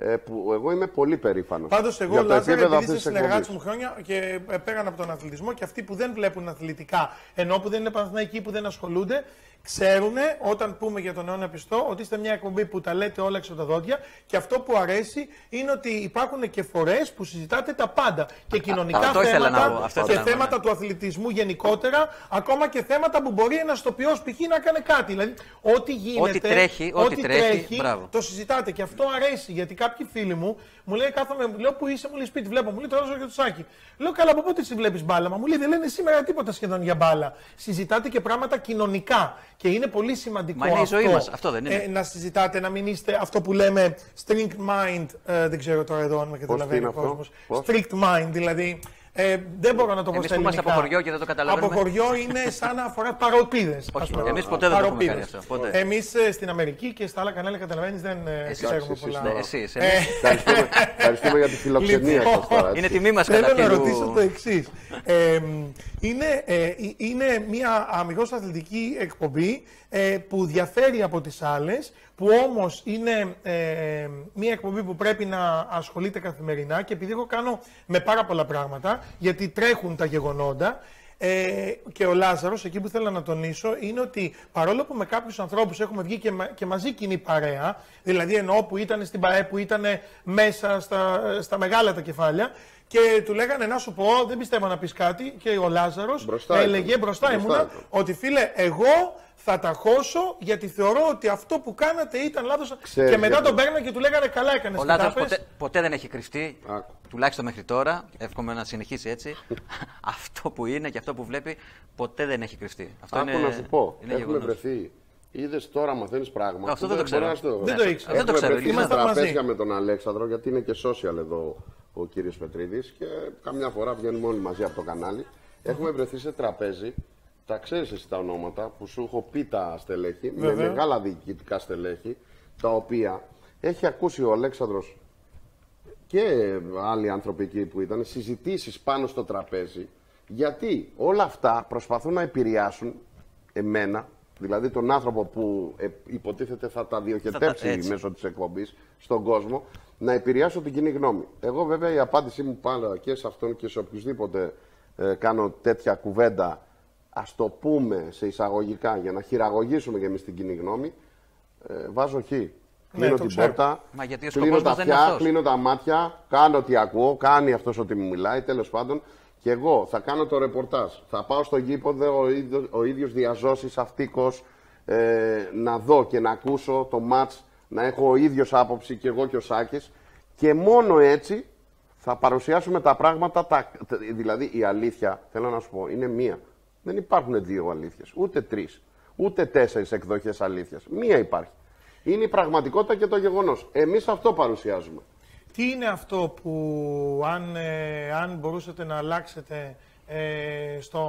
ε, που εγώ είμαι πολύ περήφανος. Πάντως, εγώ Λάζαρε, επειδή είσαι συνεργάτη μου χρόνια και ε, πέραν από τον αθλητισμό και αυτοί που δεν βλέπουν αθλητικά, ενώ που δεν είναι εκεί που δεν ασχολούνται, Ξέρουμε, όταν πούμε για τον αιώνα πιστό ότι είστε μια εκπομπή που τα λέτε όλα έξω τα δόντια και αυτό που αρέσει είναι ότι υπάρχουν και φορές που συζητάτε τα πάντα. Και κοινωνικά θέματα και θέματα ναι. του αθλητισμού γενικότερα, ακόμα και θέματα που μπορεί ένας τοπιός π.χ. να κάνει κάτι. Δηλαδή, ό,τι γίνεται, ό,τι τρέχει, ό,τι τρέχει, τρέχει το συζητάτε. Και αυτό αρέσει γιατί κάποιοι φίλοι μου μου λέει κάθομαι, μου λέω που είσαι, μου λέει σπίτι, βλέπω, μου λέει τώρα για το σάκι. Λέω καλά από πότε τη βλέπεις μπάλα, μα μου λέει δεν λένε σήμερα τίποτα σχεδόν για μπάλα. Συζητάτε και πράγματα κοινωνικά. Και είναι πολύ σημαντικό. είναι αυτό, ε, να συζητάτε, να μην είστε αυτό που λέμε strict mind. Ε, δεν ξέρω τώρα εδώ αν με καταλαβαίνει ο κόσμο. Strict mind, δηλαδή ε, δεν μπορώ να το πω στα Εμείς που από και δεν το καταλαβαίνουμε. Από χωριό είναι σαν να αφορά παροπίδες. Όχι, εμείς ποτέ δεν παροπίδες. το έχουμε κάνει αυτό. Εμείς ε, στην Αμερική και στα άλλα κανάλια καταλαβαίνεις δεν ε, ξέρουμε πολλά. Ναι, εσείς, εσύ. Ε, ευχαριστούμε, για τη φιλοξενία λοιπόν, σας τώρα. Είναι τιμή μας κατά Θέλω να ρωτήσω το εξής. Ε, είναι, ε, είναι μια αμυγός αθλητική εκπομπή ε, που διαφέρει από τις άλλες που όμως είναι ε, μια εκπομπή που πρέπει να ασχολείται καθημερινά και επειδή εγώ κάνω με πάρα πολλά πράγματα, γιατί τρέχουν τα γεγονότα, ε, και ο Λάζαρος, εκεί που θέλω να τονίσω, είναι ότι παρόλο που με κάποιους ανθρώπους έχουμε βγει και, μαζί κοινή παρέα, δηλαδή ενώ που ήταν στην ΠαΕ, που ήταν μέσα στα, στα μεγάλα τα κεφάλια, και του λέγανε να σου πω, δεν πιστεύω να πεις κάτι, και ο Λάζαρος έλεγε μπροστά, μπροστά ήμουνα, ότι φίλε, εγώ θα τα χώσω γιατί θεωρώ ότι αυτό που κάνατε ήταν λάθος. Και μετά τον παίρνανε και του λέγανε καλά έκανες. Ο λάθο ποτέ, ποτέ δεν έχει κρυφτεί, Άκου. τουλάχιστον μέχρι τώρα. Εύχομαι να συνεχίσει έτσι. αυτό που είναι και αυτό που βλέπει ποτέ δεν έχει κρυφτεί. Αυτό Άκου είναι, να σου πω. Έχουμε βρεθεί. Είδες τώρα μαθαίνεις πράγματα. Αυτό δεν το ξέρω. Δεν το ήξερα. τραπέζια με τον Αλέξανδρο γιατί είναι και social εδώ ο κύριος Πετρίδης και καμιά φορά βγαίνουμε όλοι μαζί από το κανάλι. Έχουμε βρεθεί σε τραπέζι τα ξέρεις εσύ τα ονόματα που σου έχω πει τα στελέχη, με μεγάλα διοικητικά στελέχη, τα οποία έχει ακούσει ο Αλέξανδρος και άλλοι άνθρωποι εκεί που ήταν, συζητήσεις πάνω στο τραπέζι, γιατί όλα αυτά προσπαθούν να επηρεάσουν εμένα, δηλαδή τον άνθρωπο που ε, υποτίθεται θα τα διοχετεύσει μέσω της εκπομπής στον κόσμο, να επηρεάσω την κοινή γνώμη. Εγώ βέβαια η απάντησή μου πάντα και σε αυτόν και σε οποιοδήποτε ε, κάνω τέτοια κουβέντα Ας το πούμε σε εισαγωγικά για να χειραγωγήσουμε και εμείς την κοινή γνώμη, ε, βάζω χ. Ναι, κλείνω την πόρτα, Μα γιατί ο κλείνω τα αυτιά, κλείνω τα μάτια, κάνω ό,τι ακούω, κάνει αυτός ότι μου μιλάει, τέλος πάντων. Και εγώ θα κάνω το ρεπορτάζ. Θα πάω στον γήπεδο ο, ίδιος, ο ίδιος ε, να δω και να ακούσω το ματ, να έχω ο ίδιος άποψη και εγώ και ο Σάκης. Και μόνο έτσι θα παρουσιάσουμε τα πράγματα, δηλαδή η αλήθεια, θέλω να σου πω, είναι μία. Δεν υπάρχουν δύο αλήθειες, ούτε τρεις, ούτε τέσσερις εκδοχές αλήθειας. Μία υπάρχει. Είναι η πραγματικότητα και το γεγονός. Εμείς αυτό παρουσιάζουμε. Τι είναι αυτό που αν, ε, αν μπορούσατε να αλλάξετε ε, στο,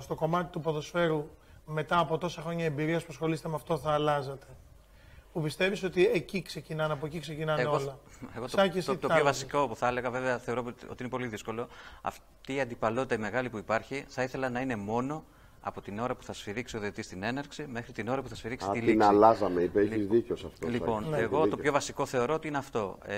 στο κομμάτι του ποδοσφαίρου μετά από τόσα χρόνια εμπειρίας που ασχολείστε με αυτό θα αλλάζατε. Που πιστεύεις ότι εκεί ξεκινάνε, από εκεί ξεκινάνε όλα. Εγώ το, πιο βασικό που θα έλεγα, βέβαια θεωρώ ότι είναι πολύ δύσκολο, αυτή η αντιπαλότητα η μεγάλη που υπάρχει, θα ήθελα να είναι μόνο από την ώρα που θα σφυρίξει ο διαιτή στην έναρξη μέχρι την ώρα που θα σφυρίξει τη λήξη. Την αλλάζαμε, είπε, έχεις λοιπόν, δίκιο σε αυτό. Λοιπόν, ναι, εγώ το πιο βασικό θεωρώ ότι είναι αυτό. Ε,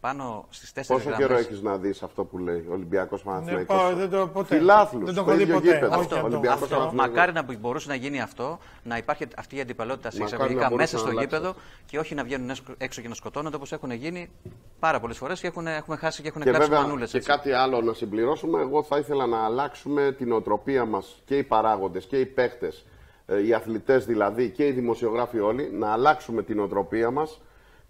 πάνω στις 4 Πόσο γραμμές... καιρό έχεις να δεις αυτό που λέει Ολυμπιακό Παναθυμαϊκό. Ναι, δεν το Φιλάθλους. Δεν το έχω δει ποτέ. Αυτό, αυτό, αυτό. Μακάρι να μπορούσε να γίνει αυτό, να υπάρχει αυτή η αντιπαλότητα σε εισαγωγικά μέσα στο γήπεδο και όχι να βγαίνουν έξω και να σκοτώνονται όπως έχουν γίνει πάρα πολλές φορές και έχουμε χάσει και έχουν κάτσει μανούλες. Και κάτι άλλο να συμπληρώσουμε, εγώ θα ήθελα να αλλάξουμε την οτροπία μας και η παράδοση και οι παίχτες, ε, οι αθλητές δηλαδή και οι δημοσιογράφοι όλοι, να αλλάξουμε την οτροπία μας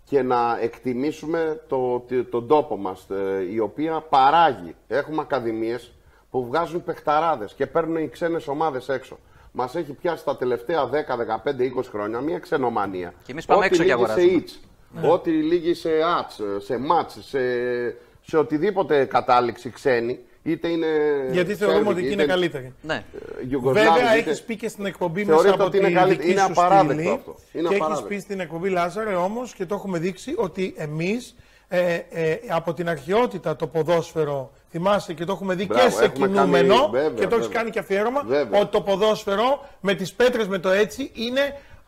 και να εκτιμήσουμε το, το, τον τόπο μας, ε, η οποία παράγει. Έχουμε ακαδημίες που βγάζουν παιχταράδες και παίρνουν οι ξένες ομάδες έξω. Μας έχει πιάσει τα τελευταία 10, 15, 20 χρόνια μια ξενομανία. Και εμείς πάμε ό,τι έξω και αγοράζουμε. Ναι. Σε Ό,τι λίγη σε άτς, σε μάτς, σε, σε οτιδήποτε κατάληξη ξένη, είτε είναι. Γιατί θεωρούμε ότι ότι είναι καλύτερη. Ναι. Ε, βέβαια, είτε... έχεις πει και στην εκπομπή μα μέσα από την είναι, καλύτερη. είναι απαράδεκτο αυτό. και έχεις πει στην εκπομπή Λάζαρε όμως και το έχουμε δείξει ότι εμείς ε, ε, από την αρχαιότητα το ποδόσφαιρο. θυμάσαι και το έχουμε δει Μπράβο, και σε κινούμενο κάνει, βέβαια, και το έχεις κάνει και αφιέρωμα ότι το ποδόσφαιρο με τις πέτρες με το έτσι είναι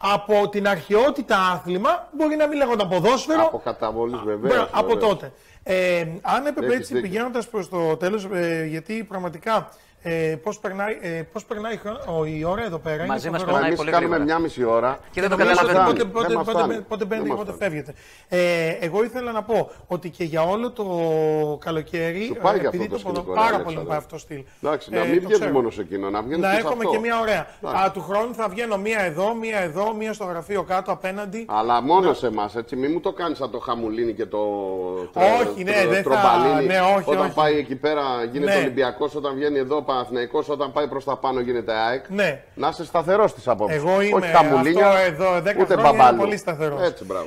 από την αρχαιότητα άθλημα. Μπορεί να μην λέγονται ποδόσφαιρο. Από καταβολής βέβαια. Από τότε. Ε, αν έπρεπε έτσι πηγαίνοντας προς το τέλος, ε, γιατί πραγματικά ε, Πώς περνάει, ε, πώς περνάει χρόνο, η ώρα εδώ πέρα. Μαζί μα περνάει εμείς πολύ κάνουμε μια μισή ώρα και δεν το καταλαβαίνουμε. Πότε, πότε, πότε, μπαίνετε και πότε φεύγετε. Ε, εγώ ήθελα να πω ότι και για όλο το καλοκαίρι. Σου πάει ε, επειδή αυτό το, σκηνικό, πάρα πολύ πάει αυτό στυλ. Εντάξει, να ε, μην βγαίνει μόνο σε εκείνο, να βγαίνεις. Να έχουμε και μια ωραία. Α, του χρόνου θα βγαίνω μία εδώ, μία εδώ, μία στο γραφείο κάτω απέναντι. Αλλά μόνο σε εμάς, έτσι. Μην μου το κάνεις σαν το χαμουλίνι και το. Όχι, ναι, δεν θα. Ναι, όταν πάει εκεί πέρα γίνεται ναι. Ολυμπιακός, όταν βγαίνει εδώ Παναθυναϊκό όταν πάει προς τα πάνω γίνεται ΑΕΚ. Ναι. Να είσαι σταθερός της απόψης. Εγώ είμαι Όχι εδώ 10 ούτε χρόνια μπαμπάλου. πολύ σταθερός.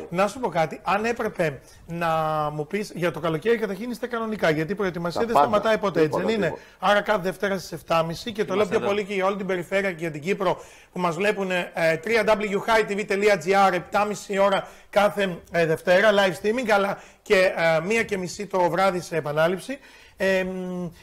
Να σου πω κάτι, αν έπρεπε να μου πεις για το καλοκαίρι καταρχήν είστε κανονικά. Γιατί η προετοιμασία δεν σταματάει ποτέ έτσι, δεν είναι. Άρα κάθε Δευτέρα στις 7.30 και το λέω πιο πολύ και για όλη την περιφέρεια και για την Κύπρο που μας βλέπουν ε, www.hightv.gr 7.30 ώρα κάθε ε, Δευτέρα live streaming αλλά και ε, μία και μισή το βράδυ σε επανάληψη. Ε,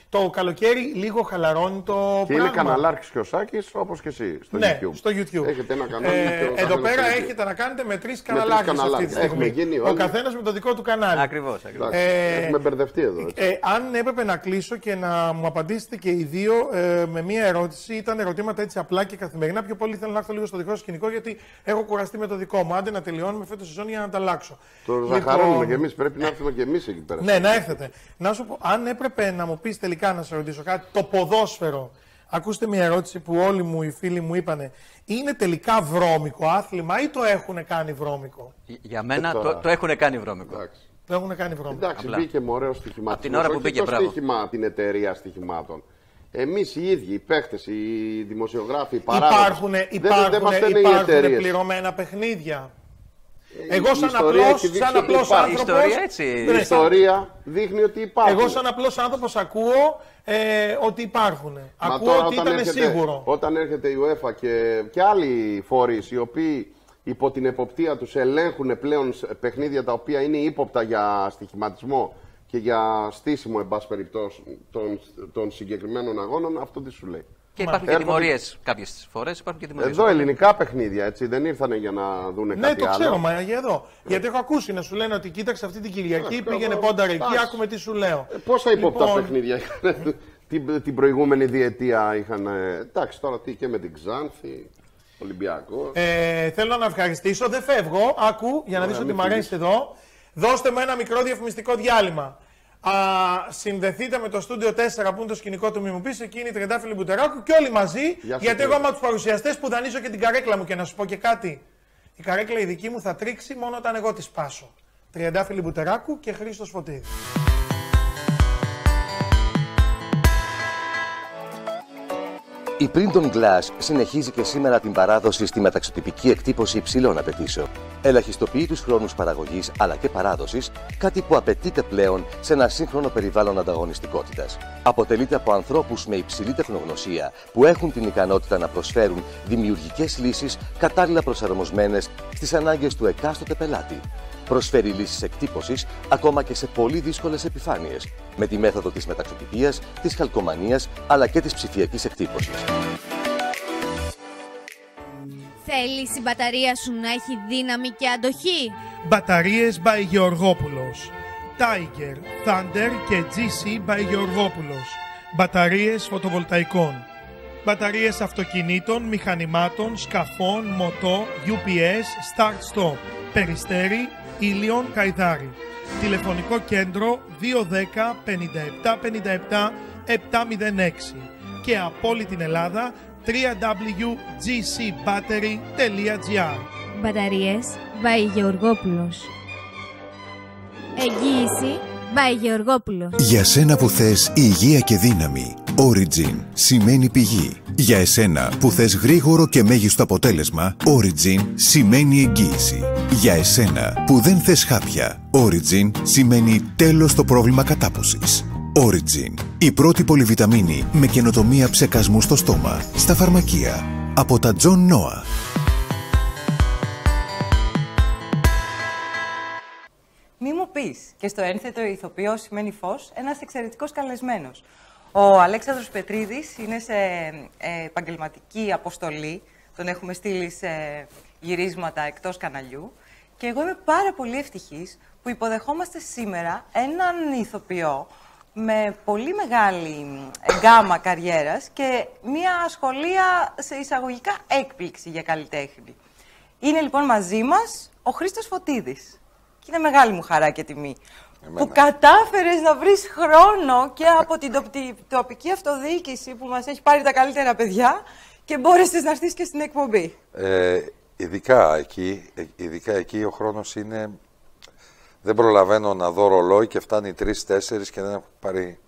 το καλοκαίρι λίγο χαλαρώνει το και πράγμα. Είναι καναλάρχης και ο Σάκης, όπως και εσύ στο ναι, YouTube. Στο YouTube. Έχετε ένα κανάλι. Ε, εδώ πέρα έχετε να κάνετε με τρεις καναλάρχες αυτή τη στιγμή. Γίνει όλοι. Ο καθένας με το δικό του κανάλι. Ακριβώς. Ε, Έχουμε μπερδευτεί εδώ. Ε, αν έπρεπε να κλείσω και να μου απαντήσετε και οι δύο ε, με μία ερώτηση, ήταν ερωτήματα έτσι απλά και καθημερινά. Πιο πολύ θέλω να έρθω λίγο στο δικό σας σκηνικό, γιατί έχω κουραστεί με το δικό μου. Άντε να τελειώνουμε φέτος σεζόν για να τα αλλάξω. Το λοιπόν... ζαχαρώνουμε κι εμείς. Πρέπει να έρθουμε κι εμείς εκεί πέρα. Ναι, να έρθετε. Να σου πω, αν έπρεπε έπρεπε να μου πεις τελικά να σε ρωτήσω κάτι, το ποδόσφαιρο. Ακούστε μια ερώτηση που όλοι μου οι φίλοι μου είπανε. Είναι τελικά βρώμικο άθλημα ή το έχουν κάνει βρώμικο. Για μένα ε, το, το έχουν κάνει βρώμικο. Εντάξει. Το έχουν κάνει βρώμικο. Εντάξει, Απλά. μπήκε ωραίο ο Από την ώρα που μπήκε, το Στοίχημα, την εταιρεία στοιχημάτων. Εμείς οι ίδιοι, οι παίχτες, οι δημοσιογράφοι, οι παράγοντε. Υπάρχουν, υπάρχουν, δεν, δεν υπάρχουν, υπάρχουν πληρωμένα παιχνίδια. Ε, Εγώ σαν απλός, σαν Ιστορία, ναι. ιστορία δείχνει ότι υπάρχουν. Εγώ σαν απλός ακούω ε, ότι υπάρχουν. Μα ακούω ότι ήταν έρχεται, σίγουρο. Όταν έρχεται η UEFA και, και άλλοι φορείς οι οποίοι υπό την εποπτεία τους ελέγχουν πλέον παιχνίδια τα οποία είναι ύποπτα για στοιχηματισμό και για στήσιμο, εν πάση περιπτώσει, των, των συγκεκριμένων αγώνων, αυτό τι σου λέει. Και υπάρχουν και τιμωρίες κάποιες φορές. Εδώ ελληνικά παιχνίδια, έτσι. Δεν ήρθανε για να δουν ναι, κάτι άλλο. Ναι, το ξέρω, μα για εδώ. Γιατί έχω ακούσει να σου λένε ότι κοίταξε αυτή την Κυριακή, πήγαινε πόντα εκεί, άκουμε τι σου λέω. Ε, πόσα υπόπτα λοιπόν, παιχνίδια την, την προηγούμενη διετία είχαν. Εντάξει, τώρα τι και με την Ξάνθη. Ολυμπιακός. Ε, θέλω να ευχαριστήσω. Δεν φεύγω. Άκου για να δεις ότι μ' αρέσει εδώ. Δώστε μου ένα μικρό διαφημιστικό διάλειμμα. Α, συνδεθείτε με το στούντιο 4 που είναι το σκηνικό του Μιμουπή, είναι η Μπουτεράκου και όλοι μαζί. γιατί εγώ είμαι από τους παρουσιαστές που δανείζω και την καρέκλα μου και να σου πω και κάτι. Η καρέκλα η δική μου θα τρίξει μόνο όταν εγώ τη σπάσω. Τριαντάφυλλη Μπουτεράκου και Χρήστος Φωτίδης. Η Printon Glass συνεχίζει και σήμερα την παράδοση στη μεταξωτυπική εκτύπωση υψηλών απαιτήσεων. Ελαχιστοποιεί τους χρόνους παραγωγής αλλά και παράδοσης, κάτι που απαιτείται πλέον σε ένα σύγχρονο περιβάλλον ανταγωνιστικότητας. Αποτελείται από ανθρώπους με υψηλή τεχνογνωσία που έχουν την ικανότητα να προσφέρουν δημιουργικές λύσεις κατάλληλα προσαρμοσμένες στις ανάγκες του εκάστοτε πελάτη. Προσφέρει λύσεις εκτύπωσης ακόμα και σε πολύ δύσκολες επιφάνειες, με τη μέθοδο της μεταξωτική, της χαλκομανίας αλλά και της ψηφιακής εκτύπωσης. Θέλεις η μπαταρία σου να έχει δύναμη και αντοχή. Μπαταρίες by Γεωργόπουλος. Tiger, Thunder και GC by Γεωργόπουλος. Μπαταρίες φωτοβολταϊκών. Μπαταρίες αυτοκινήτων, μηχανημάτων, σκαφών, μοτό, UPS, Start-Stop. Περιστέρι, Ήλιον, Καϊδάρι. Τηλεφωνικό κέντρο 210 57 57 706 και από όλη την Ελλάδα www.gcbattery.gr Μπαταρίες by Γεωργόπουλος Εγγύηση by Γεωργόπουλος Για σένα που θες υγεία και δύναμη Origin σημαίνει πηγή. Για εσένα που θες γρήγορο και μέγιστο αποτέλεσμα, Origin σημαίνει εγγύηση. Για εσένα που δεν θες χάπια, Origin σημαίνει τέλος το πρόβλημα κατάποσης. Origin. Η πρώτη πολυβιταμίνη με καινοτομία ψεκασμού στο στόμα, στα φαρμακεία. Από τα John Noah. Μη μου πεις και στο ένθετο ηθοποιό σημαίνει φως, ένας εξαιρετικός καλεσμένος. Ο Αλέξανδρος Πετρίδης είναι σε ε, επαγγελματική αποστολή. Τον έχουμε στείλει σε γυρίσματα εκτός καναλιού. Και εγώ είμαι πάρα πολύ ευτυχής που υποδεχόμαστε σήμερα έναν ηθοποιό με πολύ μεγάλη γκάμα καριέρας και μια σχολεία σε εισαγωγικά έκπληξη για καλλιτέχνη. Είναι λοιπόν μαζί μας ο Χρήστος Φωτίδης. Και είναι μεγάλη μου χαρά και τιμή. Που κατάφερες να βρεις χρόνο και από την τοπική αυτοδιοίκηση που μας έχει πάρει τα καλύτερα παιδιά και μπόρεσες να έρθεις και στην εκπομπή. Ε, ειδικά, εκεί, ε, ειδικά εκεί ο χρόνος είναι δεν προλαβαίνω να δω ρολόι και φτανει τρεις τρει-τέσσερι και δεν έχω πάρει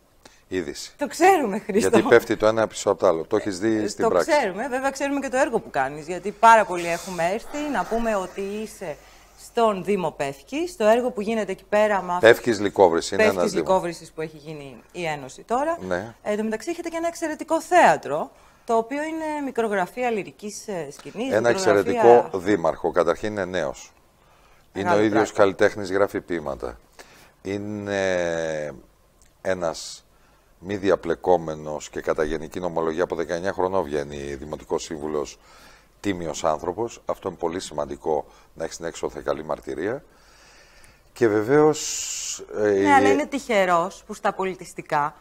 είδηση. Το ξέρουμε, Χρήστο. Γιατί πέφτει το ένα πίσω από το άλλο. Το έχεις δει ε, στην πράξη. Το ξέρουμε. Βέβαια, ξέρουμε και το έργο που κάνεις. Γιατί πάρα πολλοί έχουμε έρθει να πούμε ότι είσαι στον Δήμο Πεύκης, στο έργο που γίνεται εκεί πέρα. Μα... Πεύκη Λικόβρηση. Είναι Πεύκης Λικόβρησης που έχει γίνει η Ένωση τώρα. Ναι. Ε, εν τω μεταξύ, έχετε και ένα εξαιρετικό θέατρο. Το οποίο είναι μικρογραφία λυρικής ε, σκηνής. Ένα εξαιρετικό δήμαρχο. Καταρχήν είναι νέος. Είναι ο ίδιος καλλιτέχνης, γράφει ποίηματα. Είναι ένας μη διαπλεκόμενος και κατά γενική νομολογία από 19 χρονών βγαίνει Δημοτικός σύμβουλος τίμιος άνθρωπος. Αυτό είναι πολύ σημαντικό να έχεις την έξωθε καλή μαρτυρία. Και βεβαίως... Ε, ναι, ε... αλλά είναι τυχερός που στα πολιτιστικά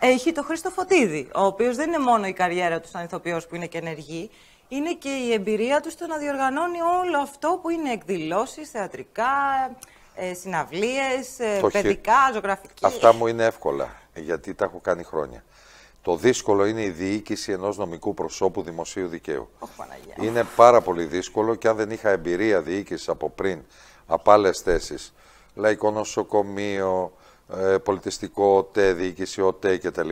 έχει το Χρήστο Φωτίδη, ο οποίος δεν είναι μόνο η καριέρα του σαν που είναι και ενεργή, είναι και η εμπειρία τους στο να διοργανώνει όλο αυτό που είναι εκδηλώσεις, θεατρικά, ε, ε συναυλίες, ε, παιδικά, ζωγραφική. Αυτά μου είναι εύκολα, γιατί τα έχω κάνει χρόνια. Το δύσκολο είναι η διοίκηση ενός νομικού προσώπου δημοσίου δικαίου. είναι πάρα πολύ δύσκολο και αν δεν είχα εμπειρία διοίκησης από πριν από άλλες θέσεις, λαϊκό νοσοκομείο, ε, πολιτιστικό ΟΤΕ, διοίκηση ΟΤΕ κτλ.,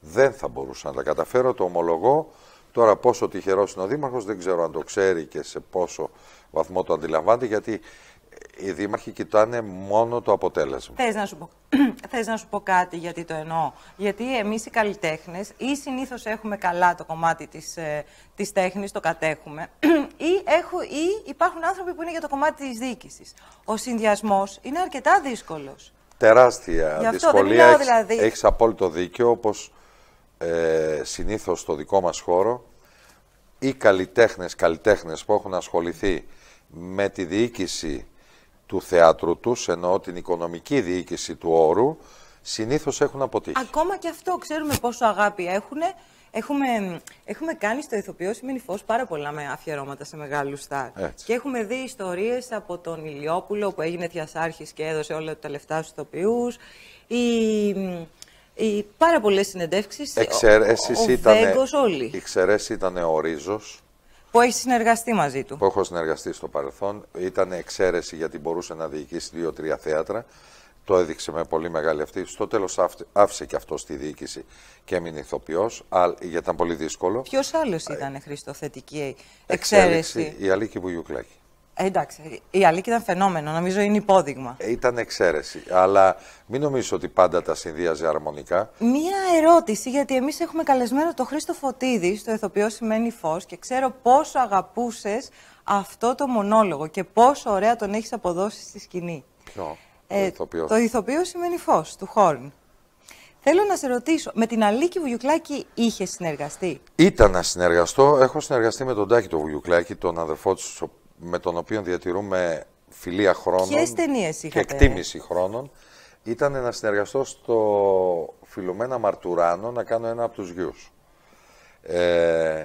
δεν θα μπορούσα να τα καταφέρω, το ομολογώ. Τώρα πόσο τυχερός είναι ο Δήμαρχος δεν ξέρω αν το ξέρει και σε πόσο βαθμό το αντιλαμβάνεται γιατί οι δήμαρχοι κοιτάνε μόνο το αποτέλεσμα. Θες να σου πω, θες να σου κάτι γιατί το εννοώ. Γιατί εμείς οι καλλιτέχνες ή συνήθως έχουμε καλά το κομμάτι της, ε, της τέχνης, το κατέχουμε, ή, έχω, ή υπάρχουν άνθρωποι που είναι για το κομμάτι της διοίκησης. Ο συνδυασμός είναι αρκετά δύσκολος. Τεράστια δυσκολία. δηλαδή... απόλυτο δίκιο όπως ε, συνήθως στο δικό μας χώρο οι καλλιτέχνες, καλλιτέχνες που έχουν ασχοληθεί με τη διοίκηση του θεάτρου τους, ενώ την οικονομική διοίκηση του όρου, συνήθως έχουν αποτύχει. Ακόμα και αυτό, ξέρουμε πόσο αγάπη έχουν. Έχουμε, έχουμε κάνει στο ηθοποιό Σημαίνει Φως πάρα πολλά με αφιερώματα σε μεγάλους στάρ. Και έχουμε δει ιστορίες από τον Ηλιόπουλο που έγινε θειασάρχης και έδωσε όλα τα λεφτά στους ηθοποιούς. Η οι πάρα πολλές συνεντεύξεις. Εξαιρέσει ήταν. όλοι. Εξαιρέσεις ήταν ο Ρίζος. Που έχει συνεργαστεί μαζί του. Που έχω συνεργαστεί στο παρελθόν. Ήταν εξαίρεση γιατί μπορούσε να διοικήσει δύο-τρία θέατρα. Το έδειξε με πολύ μεγάλη αυτή. Στο τέλος άφησε και αυτό στη διοίκηση και έμεινε ηθοποιός, γιατί ήταν πολύ δύσκολο. Ποιος άλλος ήταν, Χριστοθετική εξαίρεση. Η Αλίκη Βουγιουκλάκη. Ε, εντάξει, η Αλίκη ήταν φαινόμενο, νομίζω είναι υπόδειγμα. Ε, ήταν εξαίρεση, αλλά μην νομίζω ότι πάντα τα συνδύαζε αρμονικά. Μία ερώτηση, γιατί εμείς έχουμε καλεσμένο τον Χρήστο Φωτίδη, στο Εθοποιό σημαίνει φως, και ξέρω πόσο αγαπούσες αυτό το μονόλογο και πόσο ωραία τον έχεις αποδώσει στη σκηνή. Ποιο, το ε, ηθοποιό. Το σημαίνει φως, του Χόρν. Θέλω να σε ρωτήσω, με την Αλίκη Βουγιουκλάκη είχες συνεργαστεί. Ήταν να συνεργαστώ. Έχω συνεργαστεί με τον Τάκη του Βουγιουκλάκη, τον αδερφό του, με τον οποίο διατηρούμε φιλία χρόνων και εκτίμηση χρόνων ήταν να συνεργαστώ στο Φιλουμένα Μαρτουράνο να κάνω ένα από τους γιους. Ε,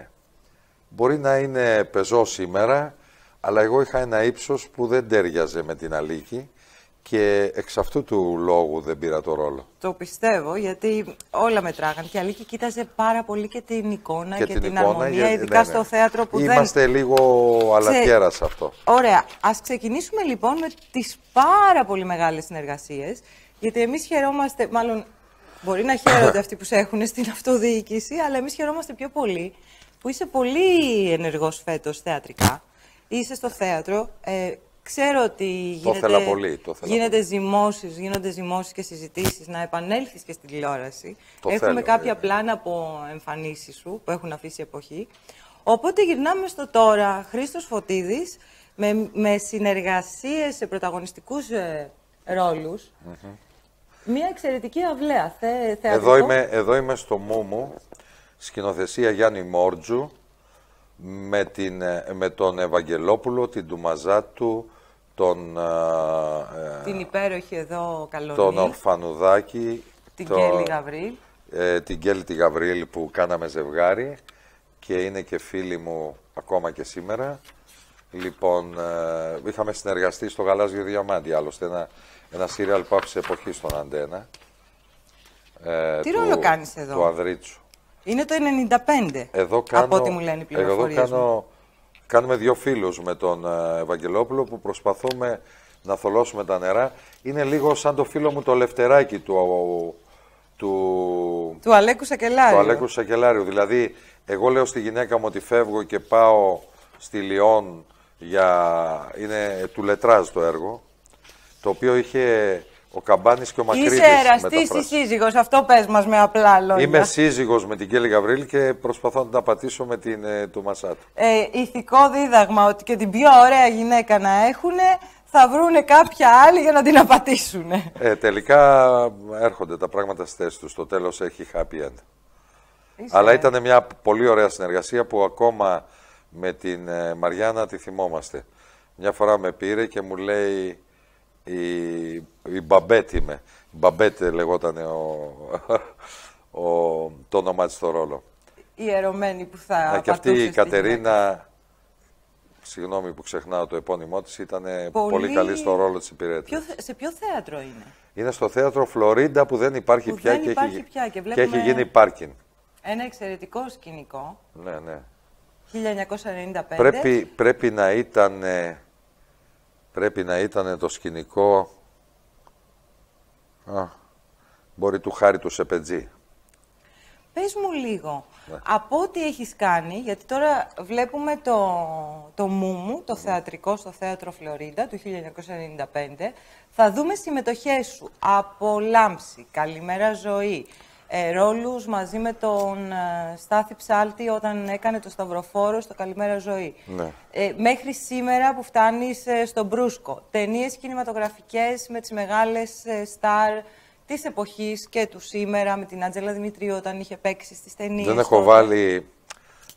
μπορεί να είναι πεζό σήμερα, αλλά εγώ είχα ένα ύψος που δεν τέριαζε με την αλήκη και εξ αυτού του λόγου δεν πήρα το ρόλο. Το πιστεύω, γιατί όλα μετράγαν. Και η Αλίκη κοίταζε πάρα πολύ και την εικόνα και, την, την αρμονία, για... ειδικά ναι, ναι. στο θέατρο που Είμαστε δεν... Είμαστε λίγο αλατιέρας σε αυτό. Ωραία. Ας ξεκινήσουμε λοιπόν με τις πάρα πολύ μεγάλες συνεργασίες, γιατί εμείς χαιρόμαστε, μάλλον μπορεί να χαίρονται αυτοί που σε έχουν στην αυτοδιοίκηση, αλλά εμείς χαιρόμαστε πιο πολύ που είσαι πολύ ενεργός φέτος θεατρικά. Είσαι στο θέατρο, ε, Ξέρω ότι γίνεται, το πολύ, γίνεται γίνονται ζυμώσεις και συζητήσεις, να επανέλθεις και στην τηλεόραση. Το Έχουμε κάποια ε, ε. πλάνα από εμφανίσεις σου που έχουν αφήσει εποχή. Οπότε γυρνάμε στο τώρα. Χρήστος Φωτίδης με, με συνεργασίες σε πρωταγωνιστικούς ε, ρόλους. Μια εξαιρετική αυλαία. Θε, εδώ, είμαι, εδώ είμαι στο Μούμου, σκηνοθεσία Γιάννη Μόρτζου με, την, ε, με τον Ευαγγελόπουλο, την Τουμαζάτου, τον... Ε, ε, την υπέροχη εδώ Καλονή. Τον Ορφανουδάκη. Την τον, Κέλλη Γαβρίλ. Ε, την Κέλλη τη Γαβρίλ που κάναμε ζευγάρι και είναι και φίλη μου ακόμα και σήμερα. Λοιπόν, ε, είχαμε συνεργαστεί στο Γαλάζιο Διαμάντι, άλλωστε ένα, ένα που άφησε εποχή στον Αντένα. Ε, Τι του, ρόλο κάνεις εδώ? Του Ανδρίτσου. Είναι το 95 εδώ κάνω, από ό,τι μου λένε οι πληροφορίες εδώ κάνω, Κάνουμε δύο φίλους με τον ε, Ευαγγελόπουλο που προσπαθούμε να θολώσουμε τα νερά. Είναι λίγο σαν το φίλο μου το λευτεράκι του... Του, του Αλέκου Σακελάριου. Του Αλέκου Σακελάριου. Δηλαδή, εγώ λέω στη γυναίκα μου ότι φεύγω και πάω στη Λιόν για... Είναι του Λετράζ το έργο, το οποίο είχε ο Καμπάνης και ο Μακρύδης. Είσαι εραστή ή σύζυγος, αυτό πες μας με απλά λόγια. Είμαι σύζυγος με την Κέλλη Γαβρίλη και προσπαθώ να τα πατήσω με την ε, του Μασάτου. Ε, ηθικό δίδαγμα ότι και την πιο ωραία γυναίκα να έχουν θα βρούνε κάποια άλλη για να την απατήσουν. Ε, τελικά έρχονται τα πράγματα στις θέσεις τους. Στο τέλος έχει happy end. Αλλά ήταν μια πολύ ωραία συνεργασία που ακόμα με την ε, Μαριάννα τη θυμόμαστε. Μια φορά με πήρε και μου λέει η, η Μπαμπέτ είμαι. Μπαμπέτ λεγόταν ο, ο, το όνομά της στο ρόλο. Η ερωμένη που θα Να, Και αυτή η Κατερίνα, συγγνώμη που ξεχνάω το επώνυμό της, ήταν πολύ... καλή στο ρόλο της υπηρέτησης. Ποιο, σε ποιο θέατρο είναι? Είναι στο θέατρο Φλωρίντα που δεν υπάρχει, που πια, δεν και υπάρχει έχει, πια και, βλέπουμε... και γίνει πάρκιν. Ένα εξαιρετικό σκηνικό. Ναι, ναι. 1995. Πρέπει, πρέπει να ήταν πρέπει να ήταν το σκηνικό Α, μπορεί του χάρη του Σεπετζή. Πες μου λίγο, ναι. από ό,τι έχεις κάνει, γιατί τώρα βλέπουμε το, το Μούμου, το ναι. θεατρικό στο Θέατρο Φλωρίντα του 1995, θα δούμε συμμετοχές σου από Λάμψη, Καλημέρα Ζωή, ε, ρόλους μαζί με τον ε, Στάθη Ψάλτη όταν έκανε το Σταυροφόρο στο Καλημέρα Ζωή. Ναι. Ε, μέχρι σήμερα που φτάνεις στον Μπρούσκο. Ταινίες κινηματογραφικές με τις μεγάλες ε, στάρ της εποχής και του σήμερα με την Άντζελα Δημητρίου όταν είχε παίξει στις ταινίες. Δεν έχω βάλει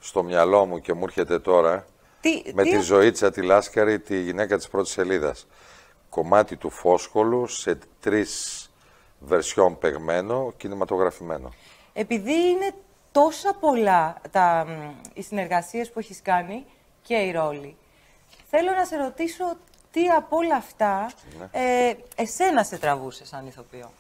στο μυαλό μου και μου έρχεται τώρα τι, με τη Ζωήτσα τη Λάσκαρη, τη γυναίκα της πρώτης σελίδας. Κομμάτι του φόσχολου σε τρεις βερσιόν παιγμένο, κινηματογραφημένο. Επειδή είναι τόσα πολλά τα, οι συνεργασίες που έχεις κάνει και οι ρόλοι, θέλω να σε ρωτήσω τι από όλα αυτά ναι. ε, εσένα σε τραβούσε σαν ηθοποιό.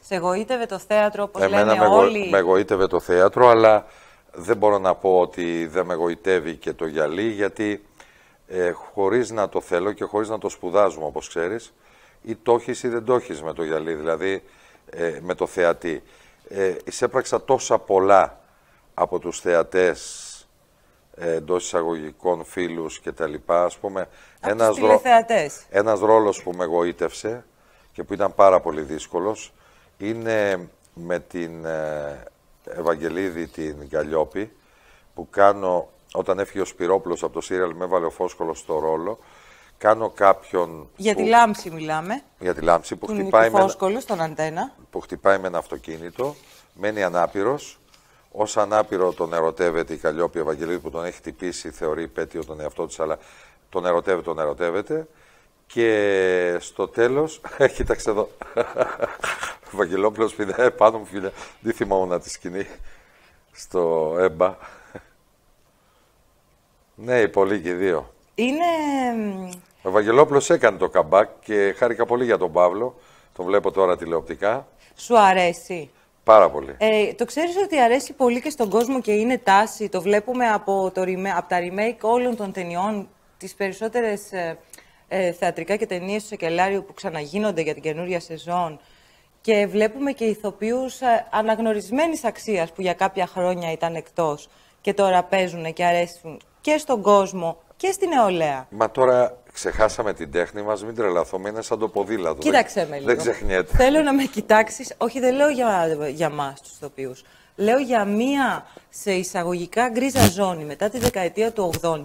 Σε εγωίτευε το θέατρο, όπως Εμένα λένε με όλοι. με εγωίτευε το θέατρο, αλλά δεν μπορώ να πω ότι δεν με εγωιτεύει και το γυαλί, γιατί ε, χωρίς να το θέλω και χωρίς να το σπουδάζουμε, όπως ξέρεις, ή το ή δεν το έχεις με το γυαλί. Δηλαδή, ε, με το θεατή. Ε, εισέπραξα τόσα πολλά από τους θεατές ε, εντός εισαγωγικών φίλους και τα λοιπά, ας πούμε. ένας, ένας ρόλος που με γοήτευσε και που ήταν πάρα πολύ δύσκολος είναι με την ε, Ευαγγελίδη την Γκαλιόπη που κάνω όταν έφυγε ο Σπυρόπουλος από το σύριαλ με έβαλε ο Φόσκολος στο ρόλο κάνω κάποιον. Για τη λάμψη μιλάμε. Για τη λάμψη που χτυπάει. Με... στον αντένα. Που χτυπάει με ένα αυτοκίνητο, μένει ανάπηρος. Ως ανάπηρο τον ερωτεύεται η Καλλιόπη Ευαγγελίδης που τον έχει χτυπήσει, θεωρεί πέτειο τον εαυτό της, αλλά τον ερωτεύεται, τον ερωτεύεται. Και στο τέλος, ε, κοίταξε εδώ. Ο Βαγγελόπουλο πηδάει ε, πάνω μου, φίλε. Δεν θυμόμουν τη σκηνή στο έμπα. ναι, οι πολλοί και οι δύο. Είναι ο έκανε το καμπάκ και χάρηκα πολύ για τον Παύλο. Τον βλέπω τώρα τηλεοπτικά. Σου αρέσει. Πάρα πολύ. Ε, το ξέρεις ότι αρέσει πολύ και στον κόσμο και είναι τάση. Το βλέπουμε από, το, τα remake όλων των ταινιών, τις περισσότερες ε, ε, θεατρικά και ταινίες του Σεκελάριου που ξαναγίνονται για την καινούρια σεζόν. Και βλέπουμε και ηθοποιούς ε, αναγνωρισμένης αξίας που για κάποια χρόνια ήταν εκτός και τώρα παίζουν και αρέσουν και στον κόσμο και στην νεολαία. Μα τώρα ξεχάσαμε την τέχνη μας, μην τρελαθούμε, είναι σαν το ποδήλατο. Κοίταξε με λίγο. Δεν ξεχνιέται. Θέλω να με κοιτάξεις, όχι δεν λέω για, για εμά του ηθοποιού. Λέω για μία σε εισαγωγικά γκρίζα ζώνη μετά τη δεκαετία του 80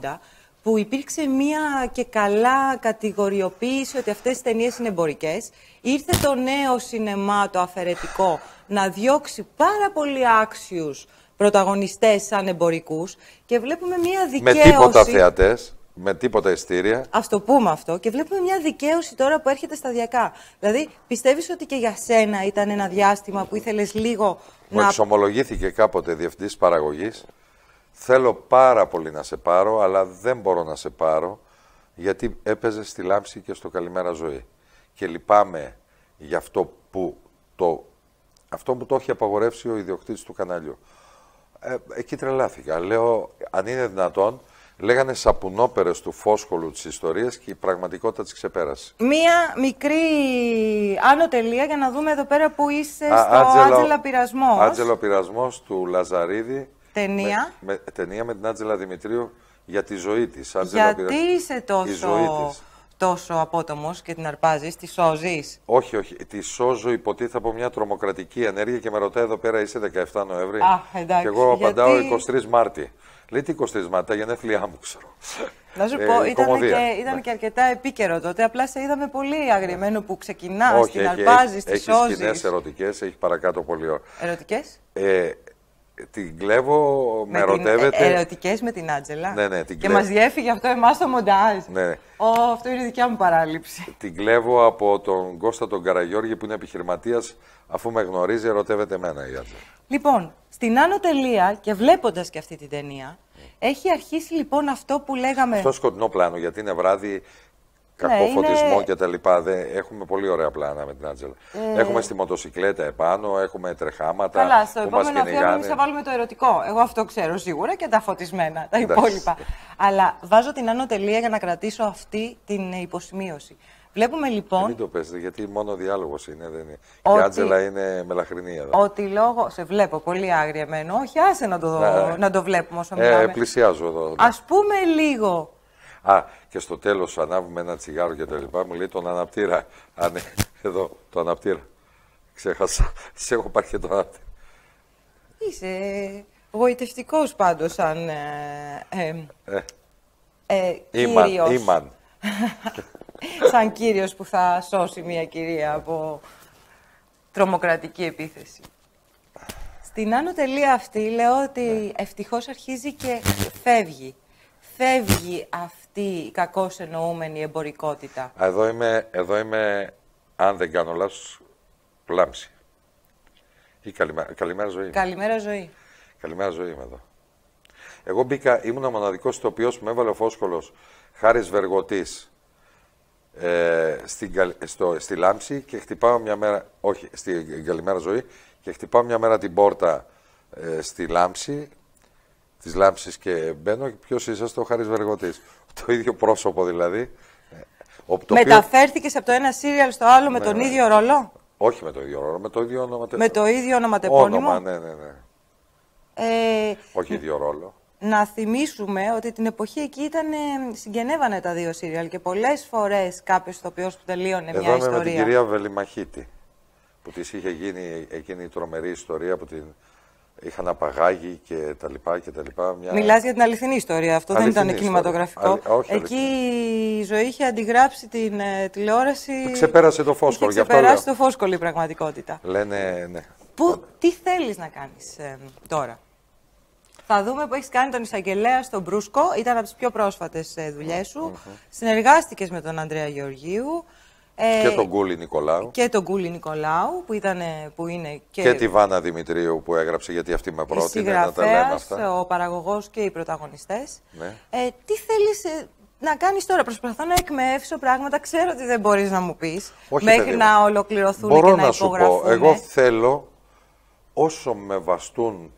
που υπήρξε μία και καλά κατηγοριοποίηση ότι αυτές οι ταινίες είναι εμπορικές. Ήρθε το νέο σινεμά, το αφαιρετικό, να διώξει πάρα πολύ άξιους Πρωταγωνιστές σαν εμπορικούς και βλέπουμε μια δικαίωση... Με τίποτα θεατές, με τίποτα ειστήρια. Ας το πούμε αυτό και βλέπουμε μια δικαίωση τώρα που έρχεται σταδιακά. Δηλαδή, πιστεύεις ότι και για σένα ήταν ένα διάστημα που ήθελες λίγο Μου να. εξομολογήθηκε κάποτε διευθυντής παραγωγής. Θέλω πάρα πολύ να σε πάρω, αλλά δεν μπορώ να σε πάρω γιατί έπαιζε στη λάμψη και στο καλημέρα ζωή. Και λυπάμαι για αυτό που το, αυτό που το έχει απαγορεύσει ο ιδιοκτήτης του καναλιού. Ε, εκεί τρελάθηκα. Λέω, αν είναι δυνατόν, λέγανε σαπουνόπερες του φόσχολου της ιστορίας και η πραγματικότητα τη ξεπέρασε. Μία μικρή άνω τελεία για να δούμε εδώ πέρα που είσαι στο Άντζελο, Άτζελα Πειρασμός. πειρασμός του Λαζαρίδη. Ταινία. Με, με, ταινία με την Άντζελα Δημητρίου για τη ζωή της. Γιατί πειρασμός. είσαι τόσο... ζωή τόσο απότομος και την αρπάζεις, τη σώζεις. Όχι, όχι. Τη σώζω υποτίθεται από μια τρομοκρατική ενέργεια και με ρωτάει εδώ πέρα είσαι 17 Νοεμβρίου. Α, εντάξει. Και εγώ απαντάω 23 Μάρτη. Λέει τι 23 Μάρτη, τα γενέθλιά μου, ξέρω. Να σου ε, πω, ήταν, ναι. και, αρκετά επίκαιρο τότε. Απλά σε είδαμε πολύ αγριμένο που ξεκινάς, την αρπάζεις, τη σώζει. Έχει σκηνές ερωτικές, έχει παρακάτω πολύ ωραία. Ερωτικές. Ε, την κλέβω, με, με ε, Ερωτικές με την Άτζελα. Ναι, ναι, την Και μας διέφυγε αυτό εμάς το μοντάζ. Ναι. Ο, αυτό είναι η δικιά μου παράληψη. Την κλέβω από τον Κώστα τον Καραγιώργη που είναι επιχειρηματίας, αφού με γνωρίζει, ερωτεύεται εμένα η Άτζελα. Λοιπόν, στην άνω τελεία και βλέποντας και αυτή την ταινία, έχει αρχίσει λοιπόν αυτό που λέγαμε. Στο σκοτεινό πλάνο, γιατί είναι βράδυ, κακό ναι, φωτισμό είναι... κτλ. Έχουμε πολύ ωραία πλάνα με την Άντζελα. Ναι. Έχουμε στη μοτοσυκλέτα επάνω, έχουμε τρεχάματα. Καλά, στο που επόμενο θέμα εμείς θα βάλουμε το ερωτικό. Εγώ αυτό ξέρω σίγουρα και τα φωτισμένα, τα υπόλοιπα. Αλλά βάζω την άνω τελεία για να κρατήσω αυτή την υποσημείωση. Βλέπουμε λοιπόν. Ε, μην το πες, γιατί μόνο διάλογος είναι. Δεν είναι. Ότι... Και η Άντζελα είναι μελαχρινή εδώ. Ότι λόγω. Σε βλέπω πολύ άγρια εμένα. Όχι, άσε να το, να... να το βλέπουμε όσο ε, μιλάμε. Ε, πλησιάζω εδώ. Ας πούμε λίγο. Α, και στο τέλος ανάβουμε ένα τσιγάρο και τα λοιπά, μου λέει τον αναπτήρα. Α, ναι, εδώ, το αναπτήρα. Ξέχασα, σε έχω πάρει και τον αναπτήρα. Είσαι γοητευτικός πάντως σαν ε, ε, ε, κύριος. σαν κύριος που θα σώσει μια κυρία από τρομοκρατική επίθεση. Στην άνω τελεία αυτή λέω ότι ναι. ευτυχώς αρχίζει και φεύγει φεύγει αυτή η κακώς εννοούμενη εμπορικότητα. Εδώ είμαι, εδώ είμαι αν δεν κάνω λάθος, πλάμψη. Ή καλημέρα, καλημέρα ζωή. Καλημέρα ζωή. Καλημέρα ζωή είμαι εδώ. Εγώ μπήκα, ήμουν ο μοναδικός το που με έβαλε ο Φόσκολο Χάρη Βεργωτή ε, στην, στη Λάμψη και χτυπάω μια μέρα. Όχι, στην Καλημέρα Ζωή και χτυπάω μια μέρα την πόρτα ε, στη Λάμψη τη λάμψη και μπαίνω. Ποιος είσαστε, ο Βεργοτής. Το ίδιο πρόσωπο δηλαδή. Ε, Μεταφέρθηκες από το ένα σύριαλ στο άλλο με, τον ίδιο ρόλο. Όχι με το ίδιο ρόλο, με το ίδιο ονοματεπώνυμο. Με το ίδιο ονοματεπώνυμο. Όνομα, ναι, ναι, ναι. Ε, Όχι ίδιο ρόλο. Να θυμίσουμε ότι την εποχή εκεί ήταν, ε, συγγενεύανε τα δύο σύριαλ και πολλές φορές κάποιος ηθοποιός που τελείωνε μια ιστορία. Εδώ με την κυρία Βελιμαχίτη που της είχε γίνει εκείνη η τρομερή ιστορία που την είχαν απαγάγει και τα λοιπά και τα λοιπά. Μια... Μιλάς για την αληθινή ιστορία, αυτό δεν ήταν κινηματογραφικό. Εκεί η ζωή είχε αντιγράψει την ε, τηλεόραση. Ξεπέρασε το φόσκολο. Είχε ξεπεράσει αυτό το φόσκολο η πραγματικότητα. Λένε, ναι. Πού, τι θέλεις να κάνεις ε, τώρα. Θα δούμε που τι θελεις να κανεις τωρα κάνει τον Ισαγγελέα στον Μπρούσκο. Ήταν από τις πιο πρόσφατες δουλειές σου. Mm Συνεργάστηκες με τον Ανδρέα Γεωργίου. Ε, και τον Κούλι Νικολάου. Και τον Κούλι Νικολάου που, ήταν, που είναι και... Και τη Βάνα Δημητρίου που έγραψε γιατί αυτή με πρότεινε να τα λέμε αυτά. ο παραγωγός και οι πρωταγωνιστές. Ναι. Ε, τι θέλεις ε, να κάνεις τώρα, προσπαθώ να εκμεύσω πράγματα, ξέρω ότι δεν μπορείς να μου πεις. μέχρι να ολοκληρωθούν Μπορώ και να, να σου Πω. Εγώ θέλω όσο με βαστούν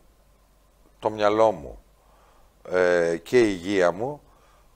το μυαλό μου ε, και η υγεία μου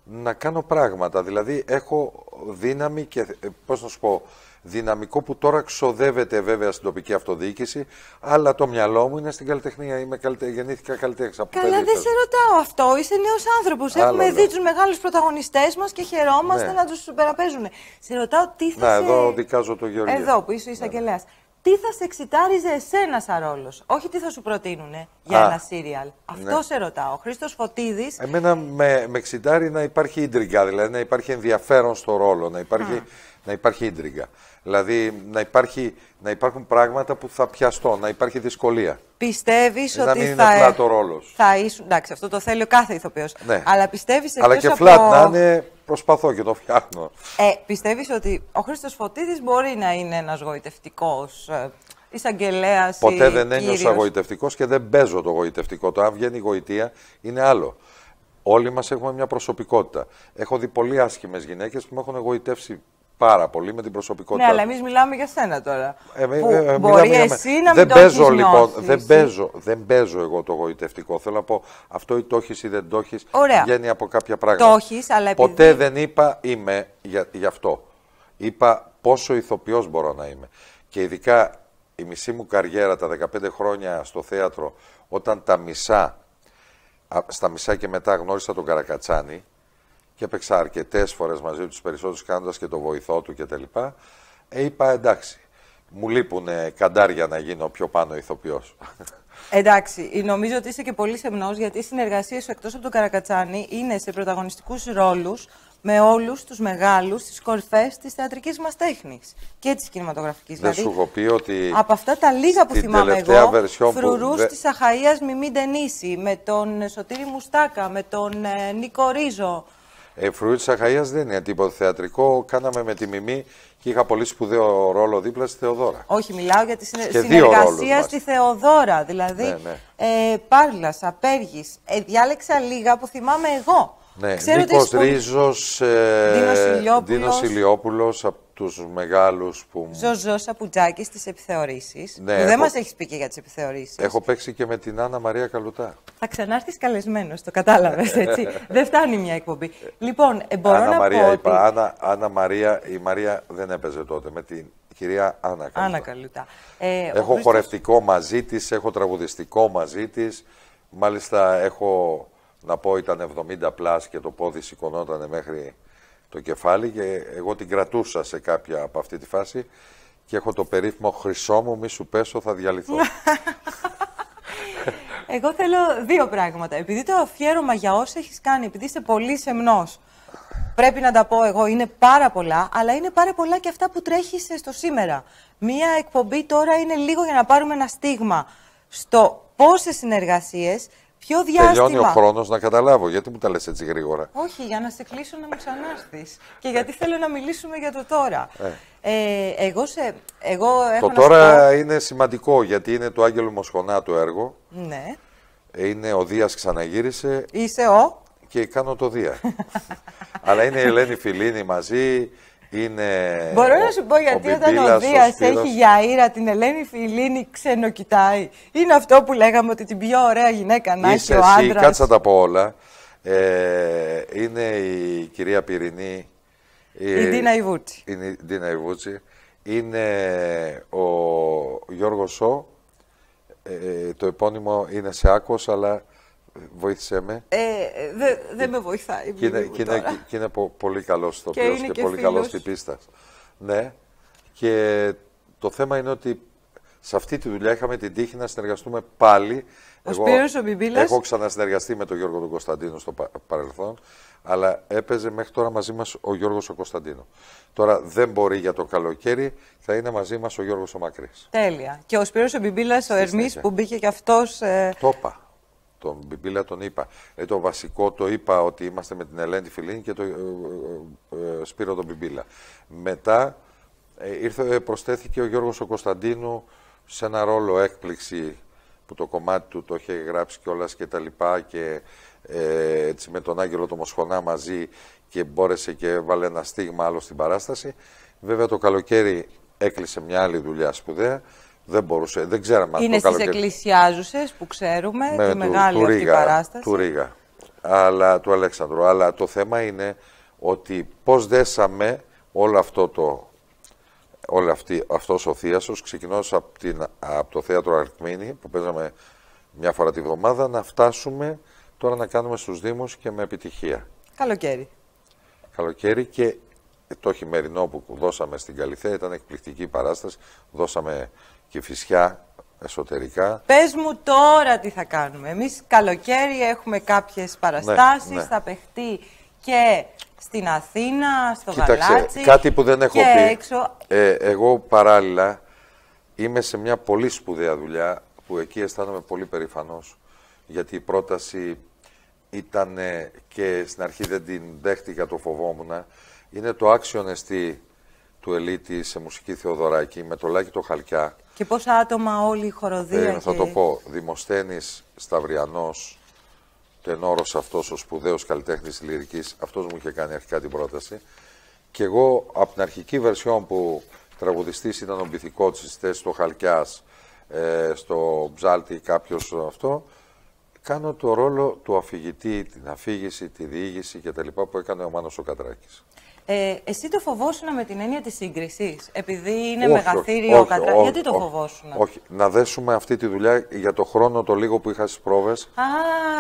να κάνω πράγματα. Δηλαδή έχω δύναμη και ε, πώς να σου πω, δυναμικό που τώρα ξοδεύεται βέβαια στην τοπική αυτοδιοίκηση, αλλά το μυαλό μου είναι στην καλλιτεχνία. Είμαι καλλιτε... Γεννήθηκα καλλιτέχνης. Καλά, δεν σε ρωτάω αυτό. Είσαι νέος άνθρωπος. Έχουμε δει τους μεγάλους πρωταγωνιστές μας και χαιρόμαστε ναι. να τους περαπέζουμε. Σε ρωτάω τι θέλει. Να, εδώ δικάζω το Εδώ που είσαι εισαγγελέα. Ναι τι θα σε εξητάριζε εσένα σαν ρόλο. Όχι τι θα σου προτείνουν για ένα σύριαλ. Ναι. Αυτό σε ρωτάω. Ο Χρήστος Φωτίδης. Εμένα με, με εξητάρει να υπάρχει ίντριγκα, δηλαδή να υπάρχει ενδιαφέρον στο ρόλο, να υπάρχει, mm. να υπάρχει ίντριγκα. Δηλαδή να, υπάρχει, να υπάρχουν πράγματα που θα πιαστώ, να υπάρχει δυσκολία. Πιστεύεις ε, ότι. Να μην θα είναι το ρόλος. Θα ήσουν. Εντάξει, αυτό το θέλει ο κάθε ηθοποιός. Ναι. Αλλά πιστεύεις ότι. Αλλά και από... να είναι Προσπαθώ και το φτιάχνω. Ε, πιστεύεις ότι ο Χρήστος Φωτίδης μπορεί να είναι ένας γοητευτικός ε, εισαγγελέας. Ποτέ δεν ένιωσα γοητευτικός και δεν παίζω το γοητευτικό. Το αν βγαίνει η γοητεία είναι άλλο. Όλοι μας έχουμε μια προσωπικότητα. Έχω δει πολύ άσχημες γυναίκες που με έχουν γοητεύσει πάρα πολύ με την προσωπικότητα. Ναι, αλλά εμείς μιλάμε για σένα τώρα. Ε, ε, ε μπορεί εσύ να μην δεν το έχεις λοιπόν, δεν, παίζω, δεν παίζω εγώ το γοητευτικό. Θέλω να πω αυτό ή το έχεις ή δεν το έχεις. Βγαίνει από κάποια πράγματα. Το έχεις, αλλά επειδή... Ποτέ δεν είπα είμαι για, γι' αυτό. Είπα πόσο ηθοποιός μπορώ να είμαι. Και ειδικά η μισή μου καριέρα τα 15 χρόνια στο θέατρο, όταν τα μισά, στα μισά και μετά γνώρισα τον Καρακατσάνη, και έπαιξα αρκετές φορές μαζί τους περισσότερους κάνοντας και το βοηθό του κτλ. Ε, είπα εντάξει. Μου λείπουν καντάρια να γίνω πιο πάνω ηθοποιός. Εντάξει, νομίζω ότι είσαι και πολύ σεμνός γιατί οι συνεργασίες σου εκτός από τον Καρακατσάνη είναι σε πρωταγωνιστικούς ρόλους με όλους τους μεγάλους, τις κορυφές της θεατρικής μας τέχνης και της κινηματογραφικής. Δεν δηλαδή, σου έχω πει ότι. Από αυτά τα λίγα που θυμάμαι εγώ. Φρουρού που... της Αχαία Μιμή Ντενίση, με τον Σωτήρη Μουστάκα, με τον ε, Νίκο Ρίζο, ε, Φρουρού της Αχαία δεν είναι τίποτα θεατρικό. Κάναμε με τη μιμή και είχα πολύ σπουδαίο ρόλο δίπλα στη Θεοδόρα. Όχι, μιλάω για τη συνε... συνεργασία στη Θεοδόρα. Δηλαδή, ναι, ναι. ε, Πάρλας, Απέργης. Ε, διάλεξα λίγα που θυμάμαι εγώ. Ναι, Νίκος Ρίζος, ε, Δίνος τους μεγάλους που. Ζωζό Σαπουτζάκης στι επιθεωρήσεις. Ναι, δεν μας έχεις πει και για τις επιθεωρήσεις. Έχω παίξει και με την Άννα Μαρία Καλουτά. Θα ξανάρθει καλεσμένος, το κατάλαβες έτσι. δεν φτάνει μια εκπομπή. Λοιπόν, ε, μπορώ Άννα να Μαρία, πω. Είπα, ότι... Άννα, Μαρία, η Μαρία δεν έπαιζε τότε με την κυρία Άννα Καλουτά. Ε, έχω χορευτικό μαζί της, έχω τραγουδιστικό μαζί της. Μάλιστα έχω να πω ήταν 70 πλάς και το πόδι σηκωνόταν μέχρι το κεφάλι και εγώ την κρατούσα σε κάποια από αυτή τη φάση και έχω το περίφημο χρυσό μου, μη σου πέσω, θα διαλυθώ. εγώ θέλω δύο πράγματα. Επειδή το αφιέρωμα για όσα έχεις κάνει, επειδή είσαι πολύ σεμνός, πρέπει να τα πω εγώ, είναι πάρα πολλά, αλλά είναι πάρα πολλά και αυτά που τρέχεις στο σήμερα. Μία εκπομπή τώρα είναι λίγο για να πάρουμε ένα στίγμα στο πόσες συνεργασίες Ποιο διάστημα. Τελειώνει ο χρόνος να καταλάβω. Γιατί μου τα λες έτσι γρήγορα. Όχι, για να σε κλείσω να μου ξανάρθεις. και γιατί θέλω να μιλήσουμε για το τώρα. Ε. ε εγώ σε, εγώ έχω το τώρα είναι σημαντικό γιατί είναι το Άγγελο Μοσχονά το έργο. Ναι. Ε, είναι ο Δίας ξαναγύρισε. Είσαι ο. Και κάνω το Δία. Αλλά είναι η Ελένη Φιλίνη μαζί, Μπορώ να σου πω γιατί ο όταν ο Δίας έχει για ήρα την Ελένη Φιλίνη ξενοκοιτάει. Είναι αυτό που λέγαμε ότι την πιο ωραία γυναίκα να έχει ο άντρας. Κάτσε να τα πω όλα. Ε, είναι η κυρία Πυρηνή. Η, Ντίνα Ιβούτσι. η Ντίνα Ιβούτσι. Είναι ο Γιώργος Σο. Ε, το επώνυμο είναι σε άκουσα, αλλά Βοήθησέ με. Ε, ε δεν δε με βοηθάει. Και είναι, και, είναι, και είναι πολύ καλός το και, και, και πολύ καλός στην πίστα. Ναι. Και το θέμα είναι ότι σε αυτή τη δουλειά είχαμε την τύχη να συνεργαστούμε πάλι. Ο εγώ, Σπύρος, ο Έχω ξανασυνεργαστεί με τον Γιώργο του Κωνσταντίνο στο παρελθόν, αλλά έπαιζε μέχρι τώρα μαζί μας ο Γιώργος ο Κωνσταντίνο. Τώρα δεν μπορεί για το καλοκαίρι, θα είναι μαζί μας ο Γιώργος ο Μακρύς. Τέλεια. Και ο Σπύρος ο Μπιμπίλας, ο ερμή που μπήκε και αυτός. Ε... Το τον Μπιμπίλα τον είπα. Ε, το βασικό το είπα ότι είμαστε με την Ελένη Φιλίνη και το ε, ε, ε Σπύρο τον Μπιμπίλα. Μετά ήρθε, προσθέθηκε ο Γιώργος ο Κωνσταντίνου σε ένα ρόλο έκπληξη που το κομμάτι του το είχε γράψει κιόλας και τα λοιπά και έτσι με τον Άγγελο το Μοσχονά μαζί και μπόρεσε και βάλε ένα στίγμα άλλο στην παράσταση. Βέβαια το καλοκαίρι έκλεισε μια άλλη δουλειά σπουδαία. Δεν μπορούσε, δεν ξέραμε αυτό. Είναι στι εκκλησιάζουσες που ξέρουμε, τη μεγάλη αυτή παράσταση. Του Ρίγα, αλλά, του Αλέξανδρου. Αλλά το θέμα είναι ότι πώς δέσαμε όλο αυτό το, όλο αυτή, αυτός ο θίασος, ξεκινώντας από, από το θέατρο Αρκμίνη που παίζαμε μια φορά τη βδομάδα, να φτάσουμε τώρα να κάνουμε στους Δήμους και με επιτυχία. Καλοκαίρι. Καλοκαίρι και το χειμερινό που δώσαμε στην Καλυθέα ήταν εκπληκτική παράσταση. Δώσαμε και φυσιά εσωτερικά. Πες μου τώρα τι θα κάνουμε. Εμείς καλοκαίρι έχουμε κάποιες παραστάσεις, ναι, ναι. θα παιχτεί και στην Αθήνα, στο Κοίταξε, κάτι που δεν έχω πει. Έξω... Ε, εγώ παράλληλα είμαι σε μια πολύ σπουδαία δουλειά που εκεί αισθάνομαι πολύ περήφανος γιατί η πρόταση ήταν και στην αρχή δεν την δέχτηκα, το φοβόμουν. Είναι το άξιον εστί του Ελίτη σε μουσική Θεοδωράκη με το Λάκη το Χαλκιά. Και πόσα άτομα όλη η χοροδία. Ε, και... Θα το πω. Δημοσθένης Σταυριανός, τενόρος αυτός ο σπουδαίος καλλιτέχνης λυρικής, αυτός μου είχε κάνει αρχικά την πρόταση. Και εγώ από την αρχική βερσιόν που τραγουδιστής ήταν ο Μπιθικότσης, θέση στο Χαλκιάς, ε, στο Ψάλτη κάποιος αυτό, κάνω το ρόλο του αφηγητή, την αφήγηση, τη διήγηση και που έκανε ο Μάνος ο Κατράκης. Ε, εσύ το φοβόσουν με την έννοια της σύγκρισης, επειδή είναι όχι, μεγαθύριο όχι, Γιατί το φοβόσουν. Όχι, να δέσουμε αυτή τη δουλειά για το χρόνο το λίγο που είχα στις πρόβες. Α,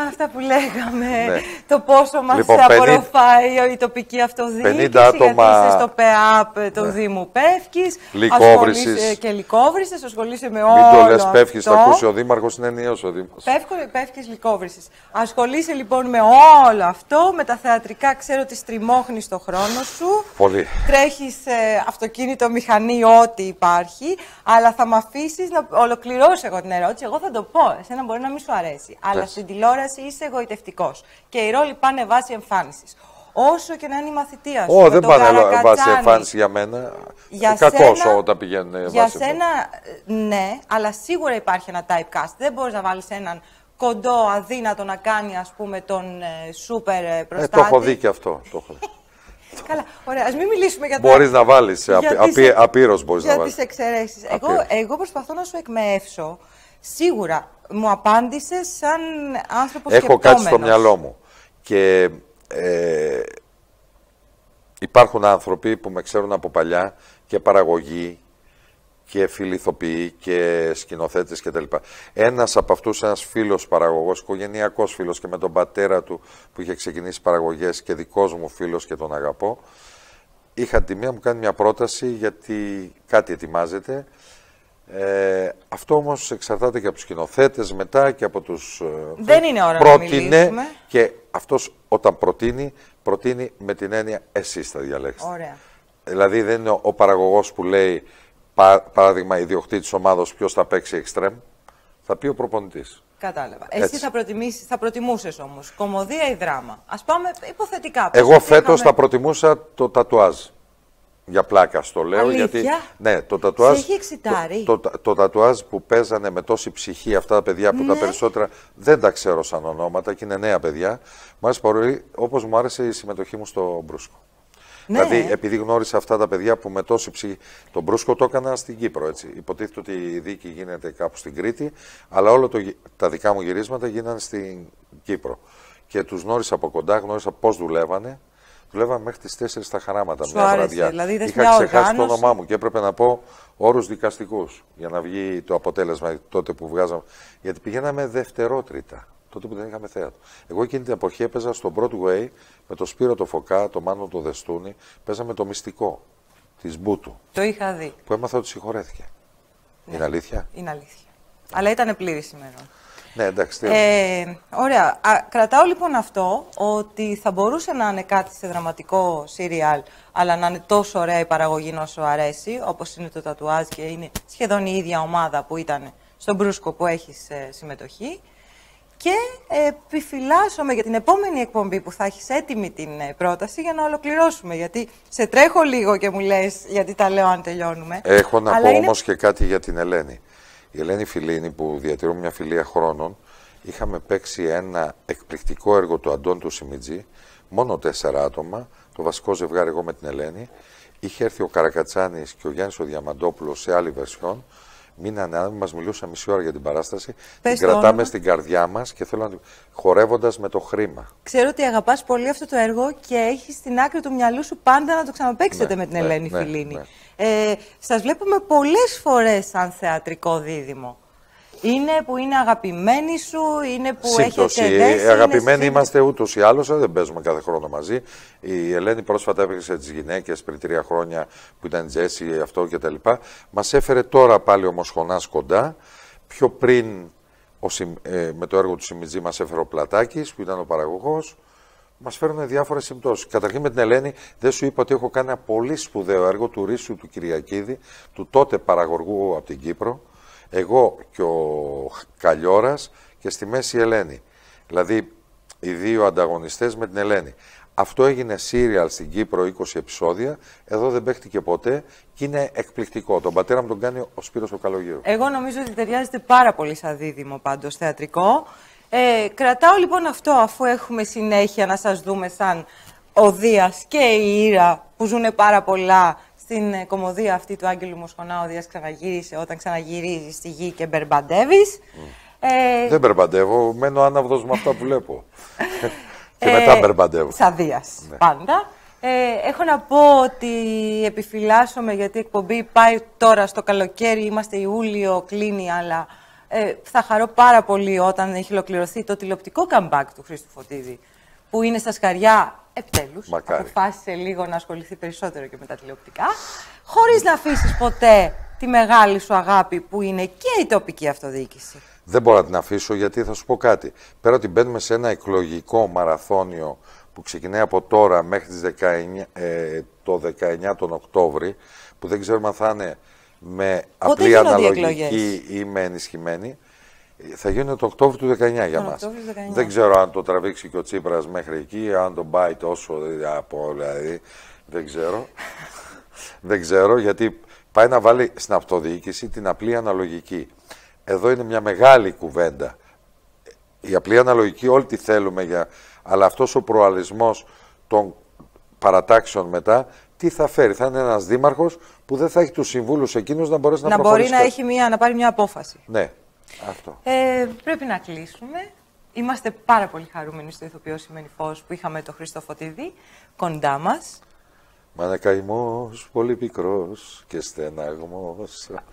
αυτά που λέγαμε. Ναι. Το πόσο μας λοιπόν, 50... απορροφάει η τοπική αυτοδιοίκηση. 50 άτομα. Γιατί είσαι στο ΠΕΑΠ του ναι. Δήμου Πεύκης. Λυκόβρισης. Και λυκόβρισης, ασχολείσαι με όλα. Μην το λε Πεύκης, θα ακούσει ο Δήμαρχος, είναι ενιαίος ο Δήμαρχος. Πεύκης λυκόβρισης. Ασχολείσαι λοιπόν με όλο αυτό, με τα θεατρικά, ξέρω τη στριμώχνεις το χρόνο σου. Πολύ. Τρέχεις ε, αυτοκίνητο, μηχανή, ό,τι υπάρχει. Αλλά θα με αφήσεις να ολοκληρώσω εγώ την ερώτηση. Εγώ θα το πω. Εσένα μπορεί να μην σου αρέσει. Αλλά στην τηλεόραση είσαι εγωιτευτικός. Και οι ρόλοι πάνε βάσει εμφάνισης. Όσο και να είναι η μαθητεία σου. Ω, δεν πάνε βάσει εμφάνιση για μένα. Για ε, Κακό όταν πηγαίνουν ε, βάσει. Για σένα, ναι, αλλά σίγουρα υπάρχει ένα typecast. Δεν μπορείς να βάλεις έναν κοντό, αδύνατο να κάνει, ας πούμε, τον σούπερ προστάτη. Ε, το έχω δει και αυτό. Το έχω δει. Καλά, ωραία, ας μην μιλήσουμε για το. Μπορείς να βάλεις. Απείρως μπορείς να βάλει. Για τι εξαιρέσεις. Εγώ, εγώ προσπαθώ να σου εκμεέψω Σίγουρα μου απάντησε σαν άνθρωπος που Έχω κάτι στο μυαλό μου. Και ε, υπάρχουν άνθρωποι που με ξέρουν από παλιά και παραγωγοί και φιλιθοποιοί και σκηνοθέτες κτλ. Ένας από αυτούς, ένας φίλος παραγωγός, οικογενειακός φίλος και με τον πατέρα του που είχε ξεκινήσει παραγωγές και δικός μου φίλος και τον αγαπώ, είχα την τιμή να μου κάνει μια πρόταση γιατί κάτι ετοιμάζεται. Ε, αυτό όμως εξαρτάται και από τους σκηνοθέτες μετά και από τους... Ε, δεν είναι ώρα πρότεινε, να μιλήσουμε. Και αυτός όταν προτείνει, προτείνει με την έννοια εσείς θα διαλέξετε. Ωραία. Δηλαδή δεν είναι ο παραγωγός που λέει παράδειγμα, ιδιοκτήτης ομάδα ποιος θα παίξει εξτρέμ, θα πει ο προπονητής. Κατάλαβα. Εσύ θα, προτιμήσεις, θα προτιμούσες όμως κομμωδία ή δράμα. Ας πάμε υποθετικά. Εγώ φέτο θα προτιμούσα το τατουάζ. Για πλάκα στο λέω. Αλήθεια? Γιατί, ναι, το τατουάζ, Σε έχει το, το, το, τατουάζ που παίζανε με τόση ψυχή αυτά τα παιδιά που τα ναι. περισσότερα δεν τα ξέρω σαν ονόματα και είναι νέα παιδιά. Μου άρεσε όπω όπως μου άρεσε η συμμετοχή μου στο Μπρούσκο. Ναι. Δηλαδή, επειδή γνώρισα αυτά τα παιδιά που με τόση ψυχή. Τον Μπρούσκο το έκανα στην Κύπρο. Έτσι. Υποτίθεται ότι η δίκη γίνεται κάπου στην Κρήτη, αλλά όλα το... τα δικά μου γυρίσματα γίνανε στην Κύπρο. Και τους γνώρισα από κοντά, γνώρισα πώς δουλεύανε. Δουλεύανε μέχρι τις 4 στα χαράματα Σου μια άρεσε, βραδιά. Δηλαδή, Είχα ξεχάσει οργάνωση. το όνομά μου και έπρεπε να πω όρους δικαστικούς για να βγει το αποτέλεσμα τότε που βγάζαμε. Γιατί πηγαίναμε δευτερότριτα τότε που δεν είχαμε θέατρο. Εγώ εκείνη την εποχή έπαιζα στο Broadway με το Σπύρο το Φωκά, το Μάνο το Δεστούνη. Παίζαμε το μυστικό της Μπούτου. Το είχα δει. Που έμαθα ότι συγχωρέθηκε. Ναι. Είναι αλήθεια. Είναι αλήθεια. Αλλά ήταν πλήρης σήμερα. Ναι, εντάξει. Ε, ωραία. Α, κρατάω λοιπόν αυτό ότι θα μπορούσε να είναι κάτι σε δραματικό σύριαλ, αλλά να είναι τόσο ωραία η παραγωγή να σου αρέσει, όπως είναι το τατουάζ και είναι σχεδόν η ίδια ομάδα που ήταν στον Μπρούσκο που έχεις ε, συμμετοχή. Και επιφυλάσσομαι για την επόμενη εκπομπή που θα έχεις έτοιμη την ε, πρόταση για να ολοκληρώσουμε. Γιατί σε τρέχω λίγο και μου λες γιατί τα λέω αν τελειώνουμε. Έχω να πω είναι... όμως και κάτι για την Ελένη. Η Ελένη Φιλίνη που διατηρούμε μια φιλία χρόνων είχαμε παίξει ένα εκπληκτικό έργο του Αντών του Σιμιτζή μόνο τέσσερα άτομα, το βασικό ζευγάρι εγώ με την Ελένη. Είχε έρθει ο Καρακατσάνης και ο Γιάννης ο Διαμαντόπουλος σε άλλη βερσιόν μην άνθρωποι, μα μιλούσα μισή ώρα για την παράσταση. Πες την κρατάμε στην καρδιά μας και θέλω να την. χορεύοντας με το χρήμα. Ξέρω ότι αγαπάς πολύ αυτό το έργο και έχεις στην άκρη του μυαλού σου πάντα να το ξαναπέξετε ναι, με την ναι, Ελένη ναι, Φιλίνη. Ναι. Ε, Σας βλέπουμε πολλές φορές σαν θεατρικό δίδυμο. Είναι που είναι αγαπημένη σου, είναι που Σύμπτωση. έχετε δέσει. Αγαπημένοι είναι... είμαστε ούτως ή άλλως, ε, δεν παίζουμε κάθε χρόνο μαζί. Η Ελένη πρόσφατα έπαιξε τις γυναίκες πριν τρία χρόνια που ήταν Τζέσι, αυτό κτλ. Μας έφερε τώρα πάλι ο χονά κοντά. Πιο πριν ε, με το έργο του Σιμιτζή μας έφερε ο Πλατάκης που ήταν ο παραγωγός. Μας φέρνουν διάφορες συμπτώσεις. Καταρχήν με την Ελένη, δεν σου είπα ότι έχω κάνει ένα πολύ σπουδαίο έργο του Ρίσου του Κυριακίδη, του τότε παραγωγού από την Κύπρο εγώ και ο Καλλιόρας και στη μέση η Ελένη. Δηλαδή οι δύο ανταγωνιστές με την Ελένη. Αυτό έγινε serial στην Κύπρο 20 επεισόδια. Εδώ δεν παίχτηκε ποτέ και είναι εκπληκτικό. Τον πατέρα μου τον κάνει ο Σπύρος ο Καλογύρου. Εγώ νομίζω ότι ταιριάζεται πάρα πολύ σαν δίδυμο πάντως θεατρικό. Ε, κρατάω λοιπόν αυτό αφού έχουμε συνέχεια να σας δούμε σαν ο Δίας και η Ήρα που ζουν πάρα πολλά στην ε, κομμωδία αυτή του Άγγελου Μοσχονά ο Δίας ξαναγύρισε όταν ξαναγυρίζει στη γη και μπερμπαντεύεις. Mm. Ε... Δεν μπερμπαντεύω, μένω άναυδος με αυτά που βλέπω. και ε, μετά μπερμπαντεύω. Σαδίας ναι. πάντα. Ε, έχω να πω ότι επιφυλάσσομαι γιατί η εκπομπή πάει τώρα στο καλοκαίρι, είμαστε Ιούλιο, κλείνει, αλλά θα χαρώ πάρα πολύ όταν έχει ολοκληρωθεί το τηλεοπτικό comeback του Χρήστου Φωτίδη που είναι στα σκαριά, επιτέλους, αποφάσισε λίγο να ασχοληθεί περισσότερο και με τα τηλεοπτικά, χωρίς να αφήσεις ποτέ τη μεγάλη σου αγάπη που είναι και η τοπική αυτοδιοίκηση. Δεν μπορώ να την αφήσω γιατί θα σου πω κάτι. Πέρα ότι μπαίνουμε σε ένα εκλογικό μαραθώνιο που ξεκινάει από τώρα μέχρι τις 19, ε, το 19 τον Οκτώβρη, που δεν ξέρουμε αν θα είναι με απλή αναλογική ή με ενισχυμένη. Θα γίνει το Οκτώβριο του 19 για μα. Δεν ξέρω αν το τραβήξει και ο Τσίπρας μέχρι εκεί, αν τον πάει τόσο δηλαδή, από δηλαδή. Δεν ξέρω. δεν ξέρω γιατί πάει να βάλει στην αυτοδιοίκηση την απλή αναλογική. Εδώ είναι μια μεγάλη κουβέντα. Η απλή αναλογική όλη τη θέλουμε για... Αλλά αυτός ο προαλισμός των παρατάξεων μετά, τι θα φέρει. Θα είναι ένας δήμαρχος που δεν θα έχει τους συμβούλους εκείνους να μπορέσει να, να Να μπορεί να, έχει μια, να πάρει μια απόφαση. Ναι. Αυτό. Ε, πρέπει να κλείσουμε. Είμαστε πάρα πολύ χαρούμενοι στο ηθοποιό Σημαίνει Φως που είχαμε τον Χρήστο Φωτίδη κοντά μας. Μα είναι καημό πολύ πικρό και στεναγμό.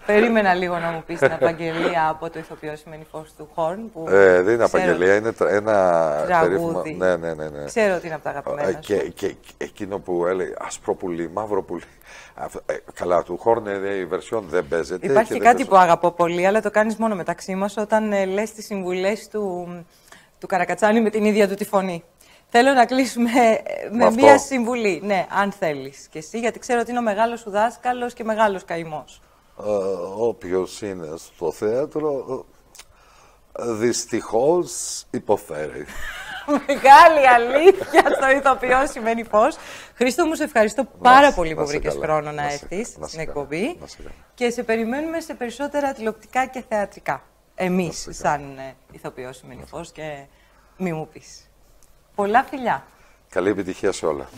Περίμενα λίγο να μου πεις την απαγγελία από το ηθοποιό σημαίνει φως του Χόρν. Που ε, δεν είναι απαγγελία, είναι ένα περίφημο. Ναι, ναι, ναι, ναι. Ξέρω ότι είναι από τα αγαπημένα. Ε, και, και, εκείνο που έλεγε Ασπρό πουλί, μαύρο πουλί. Ε, καλά, του Χόρν ε, η version δεν παίζεται. Υπάρχει κάτι που αγαπώ πολύ, αλλά το κάνεις μόνο μεταξύ μας όταν ε, λες τις συμβουλές του, του Καρακατσάνη με την ίδια του τη φωνή. Θέλω να κλείσουμε με μία συμβουλή. Ναι, αν θέλεις και εσύ, γιατί ξέρω ότι είναι ο μεγάλος σου δάσκαλος και μεγάλος καημός. Ε, Όποιος είναι στο θέατρο, ε, δυστυχώς υποφέρει. Μεγάλη αλήθεια στο ηθοποιό σημαίνει πώ. Χρήστο, μου σε ευχαριστώ πάρα πολύ που βρήκε χρόνο να έρθει στην εκπομπή. Και σε περιμένουμε σε περισσότερα τηλεοπτικά και θεατρικά. Εμεί, σαν ε, ηθοποιό σημαίνει φω και μη μου πεις. Πολλά φιλιά. Καλή επιτυχία σε όλα.